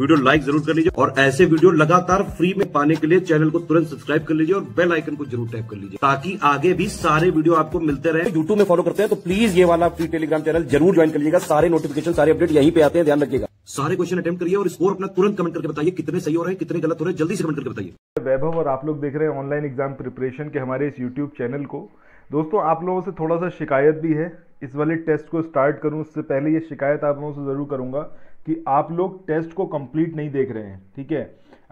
video like जरूर कर लीजिए और ऐसे वीडियो लगातार फ्री में पाने के लिए चैनल को तुरंत सब्सक्राइब कर लीजिए और बेल आइकन को जरूर टैप कर लीजिए ताकि आगे भी सारे वीडियो आपको मिलते रहे यूट्यूब में फॉलो करते हैं तो प्लीज ये वाला फ्री टेलीग्राम चैनल जरूर ज्वाइन कर लीजिएगा सारे नोटिफिकेशन सारे अपडेट यहीं पे आते हैं ध्यान रखिएगा सारे क्वेश्चन अटेम्प्ट करिए और स्कोर अपना तुरंत कमेंट करके बताइए कितने सही हो रहे हैं कितने गलत हो रहे हैं जल्दी से कमेंट करके बताइए वैभव और आप लोग देख रहे हैं ऑनलाइन एग्जाम प्रिपरेशन के हमारे इस यूट्यूब चैनल को दोस्तों आप लोगों से थोड़ा सा शिकायत भी है इस वाले टेस्ट को स्टार्ट करूं उससे पहले ये शिकायत आप लोगों से ज़रूर करूंगा कि आप लोग टेस्ट को कंप्लीट नहीं देख रहे हैं ठीक है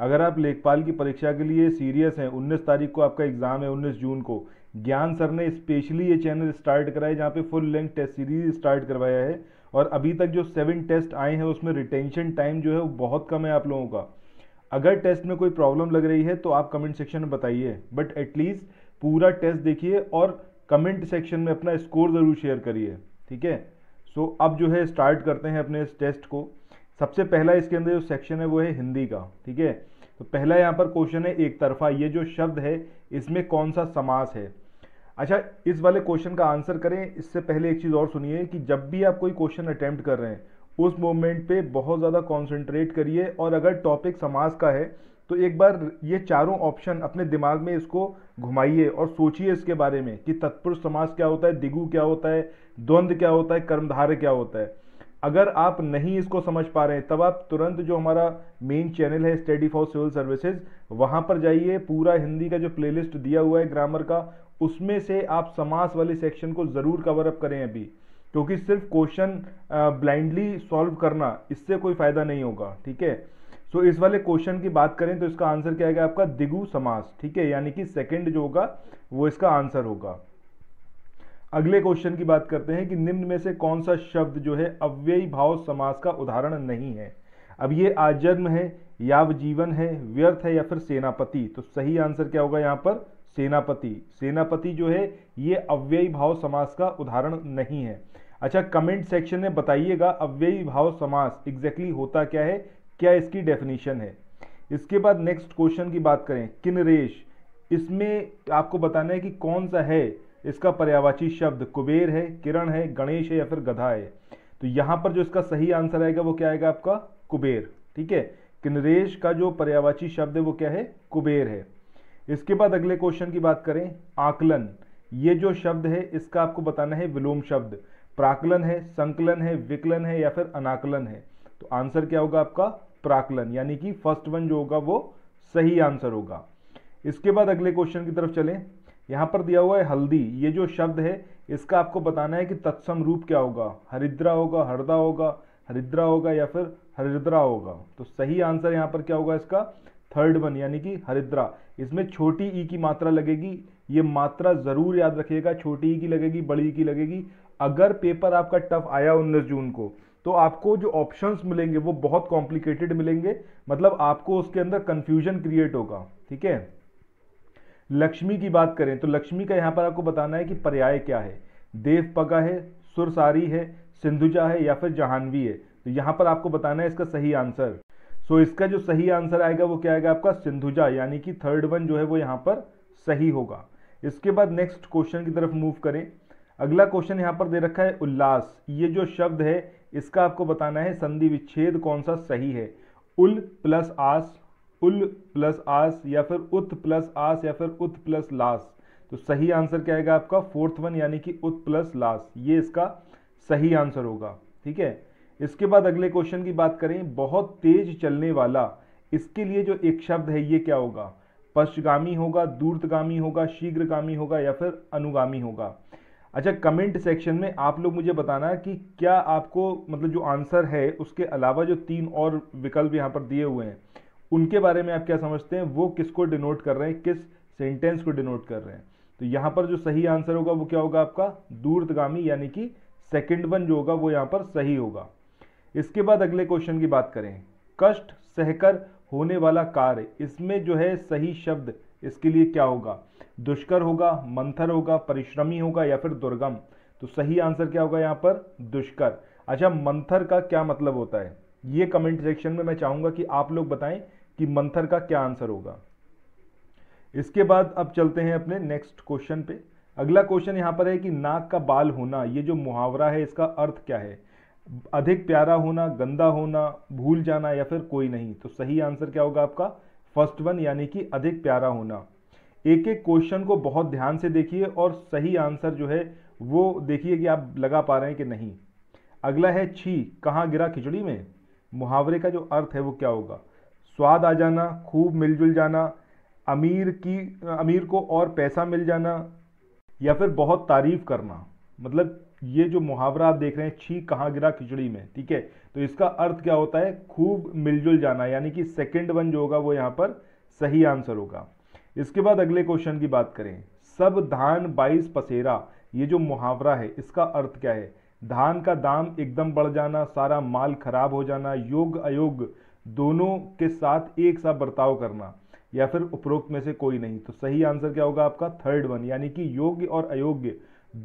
अगर आप लेखपाल की परीक्षा के लिए सीरियस हैं उन्नीस तारीख को आपका एग्ज़ाम है उन्नीस जून को ज्ञान सर ने स्पेशली ये चैनल स्टार्ट कराया जहाँ पे full length test series start करवाया है और अभी तक जो सेवन टेस्ट आए हैं उसमें रिटेंशन टाइम जो है वो बहुत कम है आप लोगों का अगर टेस्ट में कोई प्रॉब्लम लग रही है तो आप कमेंट सेक्शन में बताइए बट एटलीस्ट पूरा टेस्ट देखिए और कमेंट सेक्शन में अपना स्कोर ज़रूर शेयर करिए ठीक है सो अब जो है स्टार्ट करते हैं अपने इस टेस्ट को सबसे पहला इसके अंदर जो सेक्शन है वो है हिंदी का ठीक है तो पहला यहाँ पर क्वेश्चन है एक तरफा ये जो शब्द है इसमें कौन सा समास है अच्छा इस वाले क्वेश्चन का आंसर करें इससे पहले एक चीज़ और सुनिए कि जब भी आप कोई क्वेश्चन अटैम्प्ट कर रहे हैं उस मोमेंट पे बहुत ज़्यादा कॉन्सेंट्रेट करिए और अगर टॉपिक समाज का है तो एक बार ये चारों ऑप्शन अपने दिमाग में इसको घुमाइए और सोचिए इसके बारे में कि तत्पुरुष समाज क्या होता है दिगु क्या होता है द्वंद्व क्या होता है कर्मधार क्या होता है अगर आप नहीं इसको समझ पा रहे हैं तब आप तुरंत जो हमारा मेन चैनल है स्टडी फॉर सिविल सर्विसेज वहाँ पर जाइए पूरा हिंदी का जो प्लेलिस्ट दिया हुआ है ग्रामर का उसमें से आप समास वाले सेक्शन को ज़रूर कवर अप करें अभी क्योंकि सिर्फ क्वेश्चन ब्लाइंडली सॉल्व करना इससे कोई फ़ायदा नहीं होगा ठीक है सो इस वाले क्वेश्चन की बात करें तो इसका आंसर क्या आएगा आपका दिगु समास ठीक है यानी कि सेकेंड जो होगा वो इसका आंसर होगा अगले क्वेश्चन की बात करते हैं कि निम्न में से कौन सा शब्द जो है अव्ययी भाव समास का उदाहरण नहीं है अब ये आजन्म है याव जीवन है व्यर्थ है या फिर सेनापति तो सही आंसर क्या होगा यहाँ पर सेनापति सेनापति जो है ये अव्ययी भाव समास का उदाहरण नहीं है अच्छा कमेंट सेक्शन में बताइएगा अव्ययी भाव समास एग्जैक्टली exactly होता क्या है क्या इसकी डेफिनेशन है इसके बाद नेक्स्ट क्वेश्चन की बात करें किनरेश इसमें आपको बताना है कि कौन सा है इसका पर्यावाची शब्द कुबेर है किरण है गणेश है या फिर गधा है तो यहां पर जो इसका सही आंसर आएगा वो क्या आएगा आपका कुबेर ठीक है किनरेश का जो पर्यावाची शब्द है वो क्या है कुबेर है इसके बाद अगले क्वेश्चन की बात करें आकलन ये जो शब्द है इसका आपको बताना है विलोम शब्द प्राकलन है संकलन है विकलन है या फिर अनाकलन है तो आंसर क्या होगा आपका प्राकलन यानी कि फर्स्ट वन जो होगा वो सही आंसर होगा इसके बाद अगले क्वेश्चन की तरफ चलें यहाँ पर दिया हुआ है हल्दी ये जो शब्द है इसका आपको बताना है कि तत्सम रूप क्या होगा हरिद्रा होगा हरदा होगा हरिद्रा होगा या फिर हरिद्रा होगा तो सही आंसर यहाँ पर क्या होगा इसका थर्ड वन यानी कि हरिद्रा इसमें छोटी ई की मात्रा लगेगी ये मात्रा ज़रूर याद रखिएगा छोटी ई की लगेगी बड़ी ई की लगेगी अगर पेपर आपका टफ आया उन्नीस जून को तो आपको जो ऑप्शंस मिलेंगे वो बहुत कॉम्प्लिकेटेड मिलेंगे मतलब आपको उसके अंदर कन्फ्यूजन क्रिएट होगा ठीक है लक्ष्मी की बात करें तो लक्ष्मी का यहाँ पर आपको बताना है कि पर्याय क्या है देव पगा है सुरसारी है सिंधुजा है या फिर जहानवी है तो यहाँ पर आपको बताना है इसका सही आंसर सो इसका जो सही आंसर आएगा वो क्या आएगा आपका सिंधुजा यानी कि थर्ड वन जो है वो यहाँ पर सही होगा इसके बाद नेक्स्ट क्वेश्चन की तरफ मूव करें अगला क्वेश्चन यहाँ पर दे रखा है उल्लास ये जो शब्द है इसका आपको बताना है संधि विच्छेद कौन सा सही है उल प्लस आस उल प्लस आस या फिर उत प्लस आस या फिर उत प्लस लास तो सही आंसर क्या आएगा आपका फोर्थ वन यानी कि उत प्लस लास ये इसका सही आंसर होगा ठीक है इसके बाद अगले क्वेश्चन की बात करें बहुत तेज चलने वाला इसके लिए जो एक शब्द है ये क्या होगा पश्चगामी होगा दूरतगामी होगा शीघ्रगामी होगा या फिर अनुगामी होगा अच्छा कमेंट सेक्शन में आप लोग मुझे बताना कि क्या आपको मतलब जो आंसर है उसके अलावा जो तीन और विकल्प यहाँ पर दिए हुए हैं उनके बारे में आप क्या समझते हैं वो किसको डिनोट कर रहे हैं किस सेंटेंस को डिनोट कर रहे हैं तो यहां पर जो सही आंसर होगा वो क्या होगा आपका दूरगामी यानी कि सेकेंड वन जो होगा वो यहां पर सही होगा इसके बाद अगले क्वेश्चन की बात करें कष्ट सहकर होने वाला कार्य इसमें जो है सही शब्द इसके लिए क्या होगा दुष्कर होगा मंथर होगा परिश्रमी होगा या फिर दुर्गम तो सही आंसर क्या होगा यहाँ पर दुष्कर अच्छा मंथर का क्या मतलब होता है ये कमेंट सेक्शन में मैं चाहूंगा कि आप लोग बताएं कि मंथर का क्या आंसर होगा इसके बाद अब चलते हैं अपने नेक्स्ट क्वेश्चन पे अगला क्वेश्चन यहां पर है कि नाक का बाल होना ये जो मुहावरा है इसका अर्थ क्या है अधिक प्यारा होना गंदा होना भूल जाना या फिर कोई नहीं तो सही आंसर क्या होगा आपका फर्स्ट वन यानी कि अधिक प्यारा होना एक एक क्वेश्चन को बहुत ध्यान से देखिए और सही आंसर जो है वो देखिए कि आप लगा पा रहे हैं कि नहीं अगला है छी कहाँ गिरा खिचड़ी में मुहावरे का जो अर्थ है वो क्या होगा स्वाद आ जाना खूब मिलजुल जाना अमीर की अमीर को और पैसा मिल जाना या फिर बहुत तारीफ करना मतलब ये जो मुहावरा आप देख रहे हैं छी कहाँ गिरा खिचड़ी में ठीक है तो इसका अर्थ क्या होता है खूब मिलजुल जाना यानी कि सेकंड वन जो होगा वो यहाँ पर सही आंसर होगा इसके बाद अगले क्वेश्चन की बात करें सब धान बाईस पसेरा ये जो मुहावरा है इसका अर्थ क्या है धान का दाम एकदम बढ़ जाना सारा माल खराब हो जाना योग अयोग दोनों के साथ एक साथ बर्ताव करना या फिर उपरोक्त में से कोई नहीं तो सही आंसर क्या होगा आपका थर्ड वन यानी कि योग्य और अयोग्य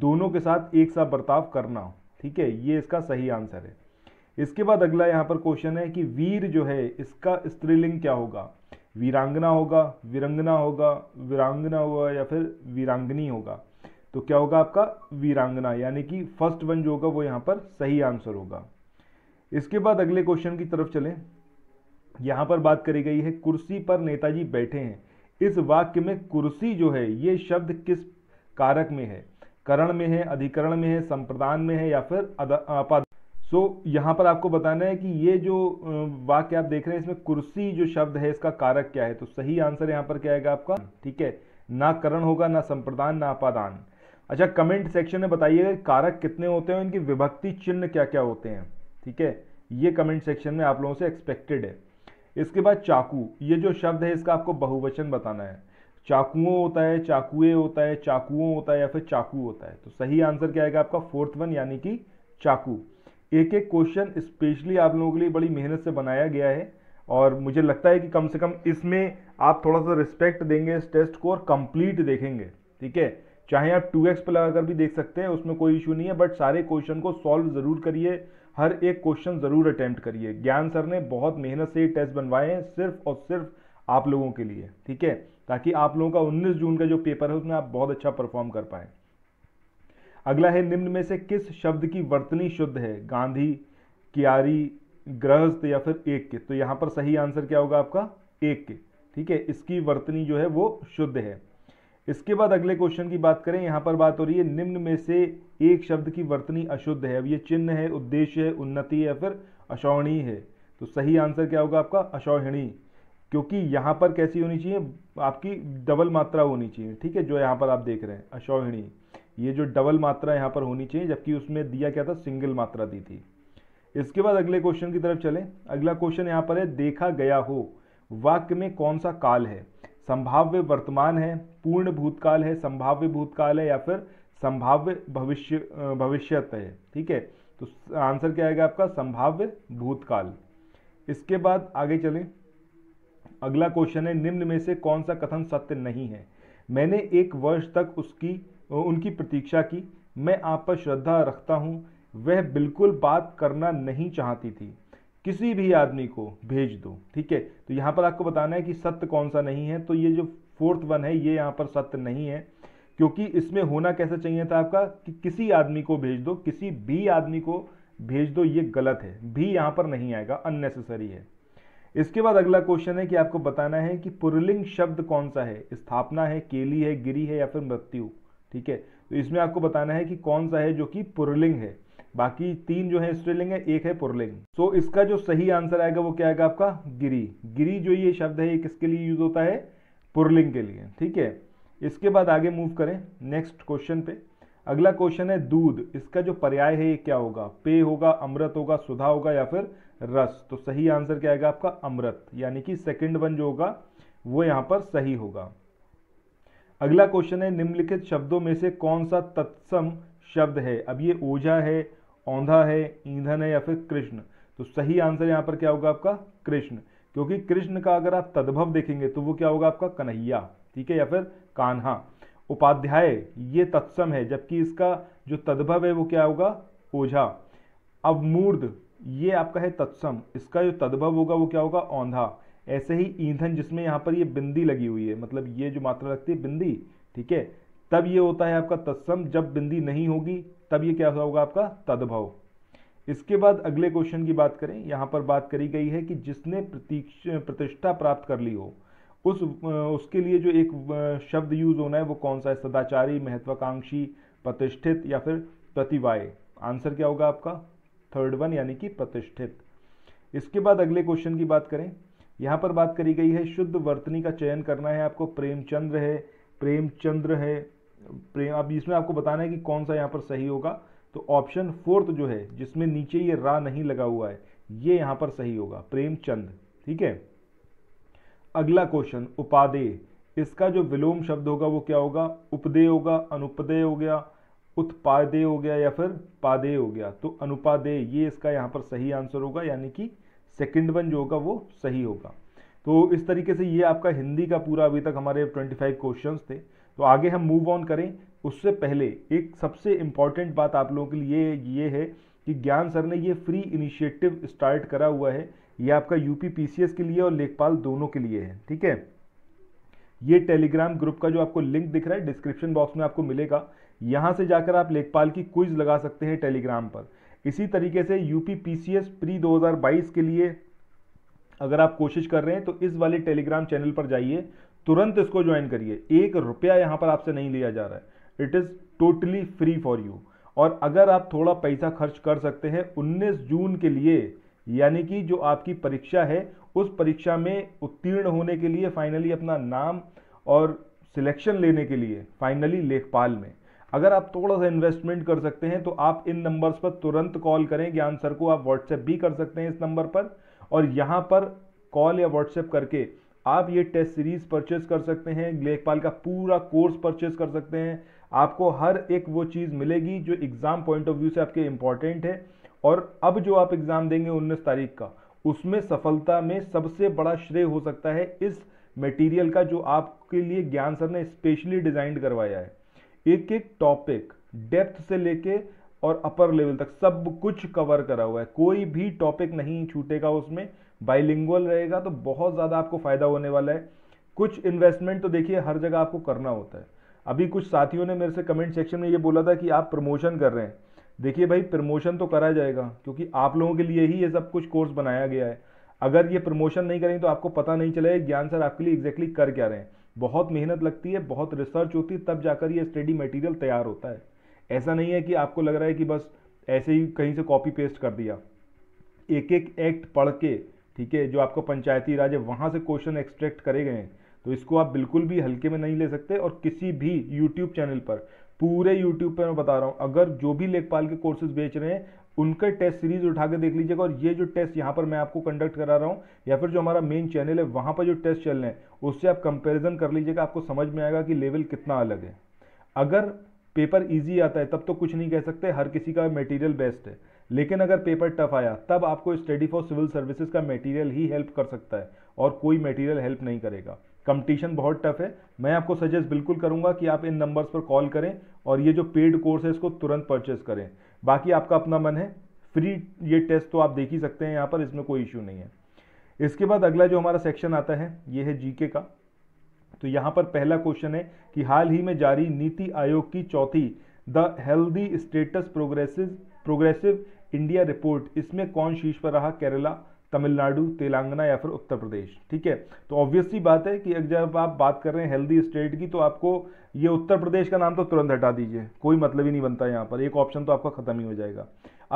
दोनों के साथ एक साथ बर्ताव करना ठीक है ये इसका सही आंसर है इसके बाद अगला यहाँ पर क्वेश्चन है कि वीर जो है इसका स्त्रीलिंग क्या होगा वीरांगना होगा वीरंगना होगा वीरांगना होगा या फिर वीरांगनी होगा तो क्या होगा आपका वीरांगना यानी कि फर्स्ट वन जो होगा वो यहाँ पर सही आंसर होगा इसके बाद अगले क्वेश्चन की तरफ चलें यहाँ पर बात करी गई है कुर्सी पर नेताजी बैठे हैं इस वाक्य में कुर्सी जो है ये शब्द किस कारक में है करण में है अधिकरण में है संप्रदान में है या फिर अपद सो यहाँ पर आपको बताना है कि ये जो वाक्य आप देख रहे हैं इसमें कुर्सी जो शब्द है इसका कारक क्या है तो सही आंसर यहाँ पर क्या आएगा आपका ठीक है ना करण होगा ना संप्रदान ना अपादान अच्छा कमेंट सेक्शन में बताइएगा कारक कितने होते हैं इनकी विभक्ति चिन्ह क्या क्या होते हैं ठीक है ये कमेंट सेक्शन में आप लोगों से एक्सपेक्टेड है इसके बाद चाकू ये जो शब्द है इसका आपको बहुवचन बताना है चाकुओं होता है चाकुए होता है चाकुओं होता है या फिर चाकू होता है तो सही आंसर क्या आएगा आपका फोर्थ वन यानी कि चाकू एक एक क्वेश्चन स्पेशली आप लोगों के लिए बड़ी मेहनत से बनाया गया है और मुझे लगता है कि कम से कम इसमें आप थोड़ा सा रिस्पेक्ट देंगे इस टेस्ट को और कंप्लीट देखेंगे ठीक है चाहे आप टू एक्स पे लगाकर भी देख सकते हैं उसमें कोई इशू नहीं है बट सारे क्वेश्चन को सॉल्व ज़रूर करिए हर एक क्वेश्चन ज़रूर अटैम्प्ट करिए ज्ञान सर ने बहुत मेहनत से ये टेस्ट बनवाए हैं सिर्फ और सिर्फ आप लोगों के लिए ठीक है ताकि आप लोगों का 19 जून का जो पेपर है उसमें आप बहुत अच्छा परफॉर्म कर पाए अगला है निम्न में से किस शब्द की वर्तनी शुद्ध है गांधी क्यारी गृहस्थ या फिर एक के तो यहां पर सही आंसर क्या होगा आपका एक के ठीक है इसकी वर्तनी जो है वो शुद्ध है इसके बाद अगले क्वेश्चन की बात करें यहाँ पर बात हो रही है निम्न में से एक शब्द की वर्तनी अशुद्ध है अब ये चिन्ह है उद्देश्य है उन्नति है फिर अशौणी है तो सही आंसर क्या होगा आपका अशौहिणी क्योंकि यहाँ पर कैसी होनी चाहिए आपकी डबल मात्रा होनी चाहिए ठीक है जो यहाँ पर आप देख रहे हैं अशौहिणी ये जो डबल मात्रा यहाँ पर होनी चाहिए जबकि उसमें दिया क्या था सिंगल मात्रा दी थी इसके बाद अगले क्वेश्चन की तरफ चलें अगला क्वेश्चन यहाँ पर है देखा गया हो वाक्य में कौन सा काल है संभाव्य वर्तमान है पूर्ण भूतकाल है संभाव्य भूतकाल है या फिर संभाव्य भविष्य भविष्यत है ठीक है तो आंसर क्या आएगा आपका संभाव्य भूतकाल इसके बाद आगे चलें अगला क्वेश्चन है निम्न में से कौन सा कथन सत्य नहीं है मैंने एक वर्ष तक उसकी उनकी प्रतीक्षा की मैं आप पर श्रद्धा रखता हूँ वह बिल्कुल बात करना नहीं चाहती थी किसी भी आदमी को भेज दो ठीक है तो यहाँ पर आपको बताना है कि सत्य कौन सा नहीं है तो ये जो फोर्थ वन है ये यहाँ पर सत्य नहीं है क्योंकि इसमें होना कैसा चाहिए था आपका कि किसी आदमी को भेज दो किसी भी आदमी को भेज दो ये गलत है भी यहाँ पर नहीं आएगा अननेसेसरी है इसके बाद अगला क्वेश्चन है कि आपको बताना है कि पुरलिंग शब्द कौन सा है स्थापना है केली है गिरी है या फिर मृत्यु ठीक है तो इसमें आपको बताना है कि कौन सा है जो कि पुरलिंग है बाकी तीन जो है स्त्रीलिंग है एक है पुरलिंग सो so, इसका जो सही आंसर आएगा वो क्या आएगा आपका गिरी गिरी जो ये शब्द है ये किसके लिए यूज होता है पुरलिंग के लिए ठीक है इसके बाद आगे मूव करें नेक्स्ट क्वेश्चन पे अगला क्वेश्चन है दूध इसका जो पर्याय है ये क्या होगा पेय होगा अमृत होगा सुधा होगा या फिर रस तो सही आंसर क्या आएगा आपका अमृत यानी कि सेकंड वन जो होगा वो यहाँ पर सही होगा अगला क्वेश्चन है निम्नलिखित शब्दों में से कौन सा तत्सम शब्द है अब ये ओझा है औंधा है ईंधन है या फिर कृष्ण तो सही आंसर यहाँ पर क्या होगा आपका कृष्ण क्योंकि कृष्ण का अगर आप तद्भव देखेंगे तो वो क्या होगा आपका कन्हैया ठीक है या फिर कान्हा उपाध्याय ये तत्सम है जबकि इसका जो तद्भव है वो क्या होगा ओझा अब मूर्द ये आपका है तत्सम इसका जो तद्भव होगा वो क्या होगा औंधा ऐसे ही ईंधन जिसमें यहाँ पर ये बिंदी लगी हुई है मतलब ये जो मात्रा लगती है बिंदी ठीक है तब ये होता है आपका तत्सम जब बिंदी नहीं होगी तब ये क्या होगा आपका तद्भव इसके बाद अगले क्वेश्चन की बात करें यहां पर बात करी गई है कि जिसने प्रतिष्ठा प्राप्त कर ली हो उस उसके लिए जो एक शब्द यूज होना है वो कौन सा है सदाचारी महत्वाकांक्षी प्रतिष्ठित या फिर प्रतिवाय आंसर क्या होगा आपका थर्ड वन यानी कि प्रतिष्ठित इसके बाद अगले क्वेश्चन की बात करें यहां पर बात करी गई है शुद्ध वर्तनी का चयन करना है आपको प्रेमचंद्र है प्रेमचंद्र है प्रेम अब इसमें आपको बताना है कि कौन सा यहाँ पर सही होगा तो ऑप्शन फोर्थ जो है जिसमें नीचे ये रा नहीं लगा हुआ है ये यहाँ पर सही होगा प्रेमचंद ठीक है अगला क्वेश्चन उपादे इसका जो विलोम शब्द होगा वो क्या होगा उपदेय होगा अनुपदेय हो गया उत्पादे हो गया या फिर पादे हो गया तो अनुपादे ये इसका यहाँ पर सही आंसर होगा यानी कि सेकंड वन जो होगा वो सही होगा तो इस तरीके से ये आपका हिंदी का पूरा अभी तक हमारे 25 क्वेश्चंस थे तो आगे हम मूव ऑन करें उससे पहले एक सबसे इम्पॉर्टेंट बात आप लोगों के लिए ये है कि ज्ञान सर ने ये फ्री इनिशिएटिव स्टार्ट करा हुआ है ये आपका यूपीपीसीएस के लिए और लेखपाल दोनों के लिए है ठीक है ये टेलीग्राम ग्रुप का जो आपको लिंक दिख रहा है डिस्क्रिप्शन बॉक्स में आपको मिलेगा यहाँ से जाकर आप लेखपाल की क्विज लगा सकते हैं टेलीग्राम पर इसी तरीके से यूपी पीसीएस प्री 2022 के लिए अगर आप कोशिश कर रहे हैं तो इस वाले टेलीग्राम चैनल पर जाइए तुरंत इसको ज्वाइन करिए एक रुपया यहाँ पर आपसे नहीं लिया जा रहा है it is totally free for you और अगर आप थोड़ा पैसा खर्च कर सकते हैं 19 जून के लिए यानी कि जो आपकी परीक्षा है उस परीक्षा में उत्तीर्ण होने के लिए फाइनली अपना नाम और सिलेक्शन लेने के लिए फाइनली लेखपाल में अगर आप थोड़ा सा इन्वेस्टमेंट कर सकते हैं तो आप इन नंबर्स पर तुरंत कॉल करें ज्ञान सर को आप व्हाट्सएप भी कर सकते हैं इस नंबर पर और यहाँ पर कॉल या व्हाट्सएप करके आप ये टेस्ट सीरीज परचेज कर सकते हैं लेखपाल का पूरा कोर्स परचेज कर सकते हैं आपको हर एक वो चीज़ मिलेगी जो एग्ज़ाम पॉइंट ऑफ व्यू से आपके इम्पॉर्टेंट है और अब जो आप एग्ज़ाम देंगे उन्नीस तारीख का उसमें सफलता में सबसे बड़ा श्रेय हो सकता है इस मटेरियल का जो आपके लिए ज्ञान सर ने स्पेशली डिज़ाइंड करवाया है एक एक टॉपिक डेप्थ से लेके और अपर लेवल तक सब कुछ कवर करा हुआ है कोई भी टॉपिक नहीं छूटेगा उसमें बाइलिंगुअल रहेगा तो बहुत ज़्यादा आपको फ़ायदा होने वाला है कुछ इन्वेस्टमेंट तो देखिए हर जगह आपको करना होता है अभी कुछ साथियों ने मेरे से कमेंट सेक्शन में ये बोला था कि आप प्रमोशन कर रहे हैं देखिए भाई प्रमोशन तो करा जाएगा क्योंकि आप लोगों के लिए ही ये सब कुछ कोर्स बनाया गया है अगर ये प्रमोशन नहीं करेंगे तो आपको पता नहीं चलेगा ज्ञान सर आपके लिए एग्जैक्टली कर क्या रहे हैं बहुत मेहनत लगती है बहुत रिसर्च होती है तब जाकर ये स्टडी मटेरियल तैयार होता है ऐसा नहीं है कि आपको लग रहा है कि बस ऐसे ही कहीं से कॉपी पेस्ट कर दिया एक एक एक्ट पढ़ के ठीक है जो आपको पंचायती राज है वहाँ से क्वेश्चन एक्सट्रैक्ट करे गए हैं तो इसको आप बिल्कुल भी हल्के में नहीं ले सकते और किसी भी यूट्यूब चैनल पर पूरे यूट्यूब पर मैं बता रहा हूँ अगर जो भी लेखपाल के कोर्सेज बेच रहे हैं उनका टेस्ट सीरीज उठा के देख लीजिएगा और ये जो टेस्ट यहाँ पर मैं आपको कंडक्ट करा रहा हूँ या फिर जो हमारा मेन चैनल है वहाँ पर जो टेस्ट चल रहे हैं उससे आप कंपेरिजन कर लीजिएगा आपको समझ में आएगा कि लेवल कितना अलग है अगर पेपर ईजी आता है तब तो कुछ नहीं कह सकते हर किसी का मेटीरियल बेस्ट है लेकिन अगर पेपर टफ आया तब आपको स्टडी फॉर सिविल सर्विसेज का मटेरियल ही हेल्प कर सकता है और कोई मटेरियल हेल्प नहीं करेगा कंपटीशन बहुत टफ है मैं आपको सजेस्ट बिल्कुल करूंगा कि आप इन नंबर्स पर कॉल करें और ये जो पेड कोर्स है इसको तुरंत परचेस करें बाकी आपका अपना मन है फ्री ये टेस्ट तो आप देख ही सकते हैं यहाँ पर इसमें कोई इश्यू नहीं है इसके बाद अगला जो हमारा सेक्शन आता है ये है जीके का तो यहाँ पर पहला क्वेश्चन है कि हाल ही में जारी नीति आयोग की चौथी the healthy status progressive progressive India report इसमें कौन शीर्ष पर रहा केरला तमिलनाडु तेलंगाना या फिर उत्तर प्रदेश ठीक है तो ऑब्वियसली बात है कि जब आप बात कर रहे हैं हेल्दी स्टेट की तो आपको ये उत्तर प्रदेश का नाम तो तुरंत हटा दीजिए कोई मतलब ही नहीं बनता यहाँ पर एक ऑप्शन तो आपका खत्म ही हो जाएगा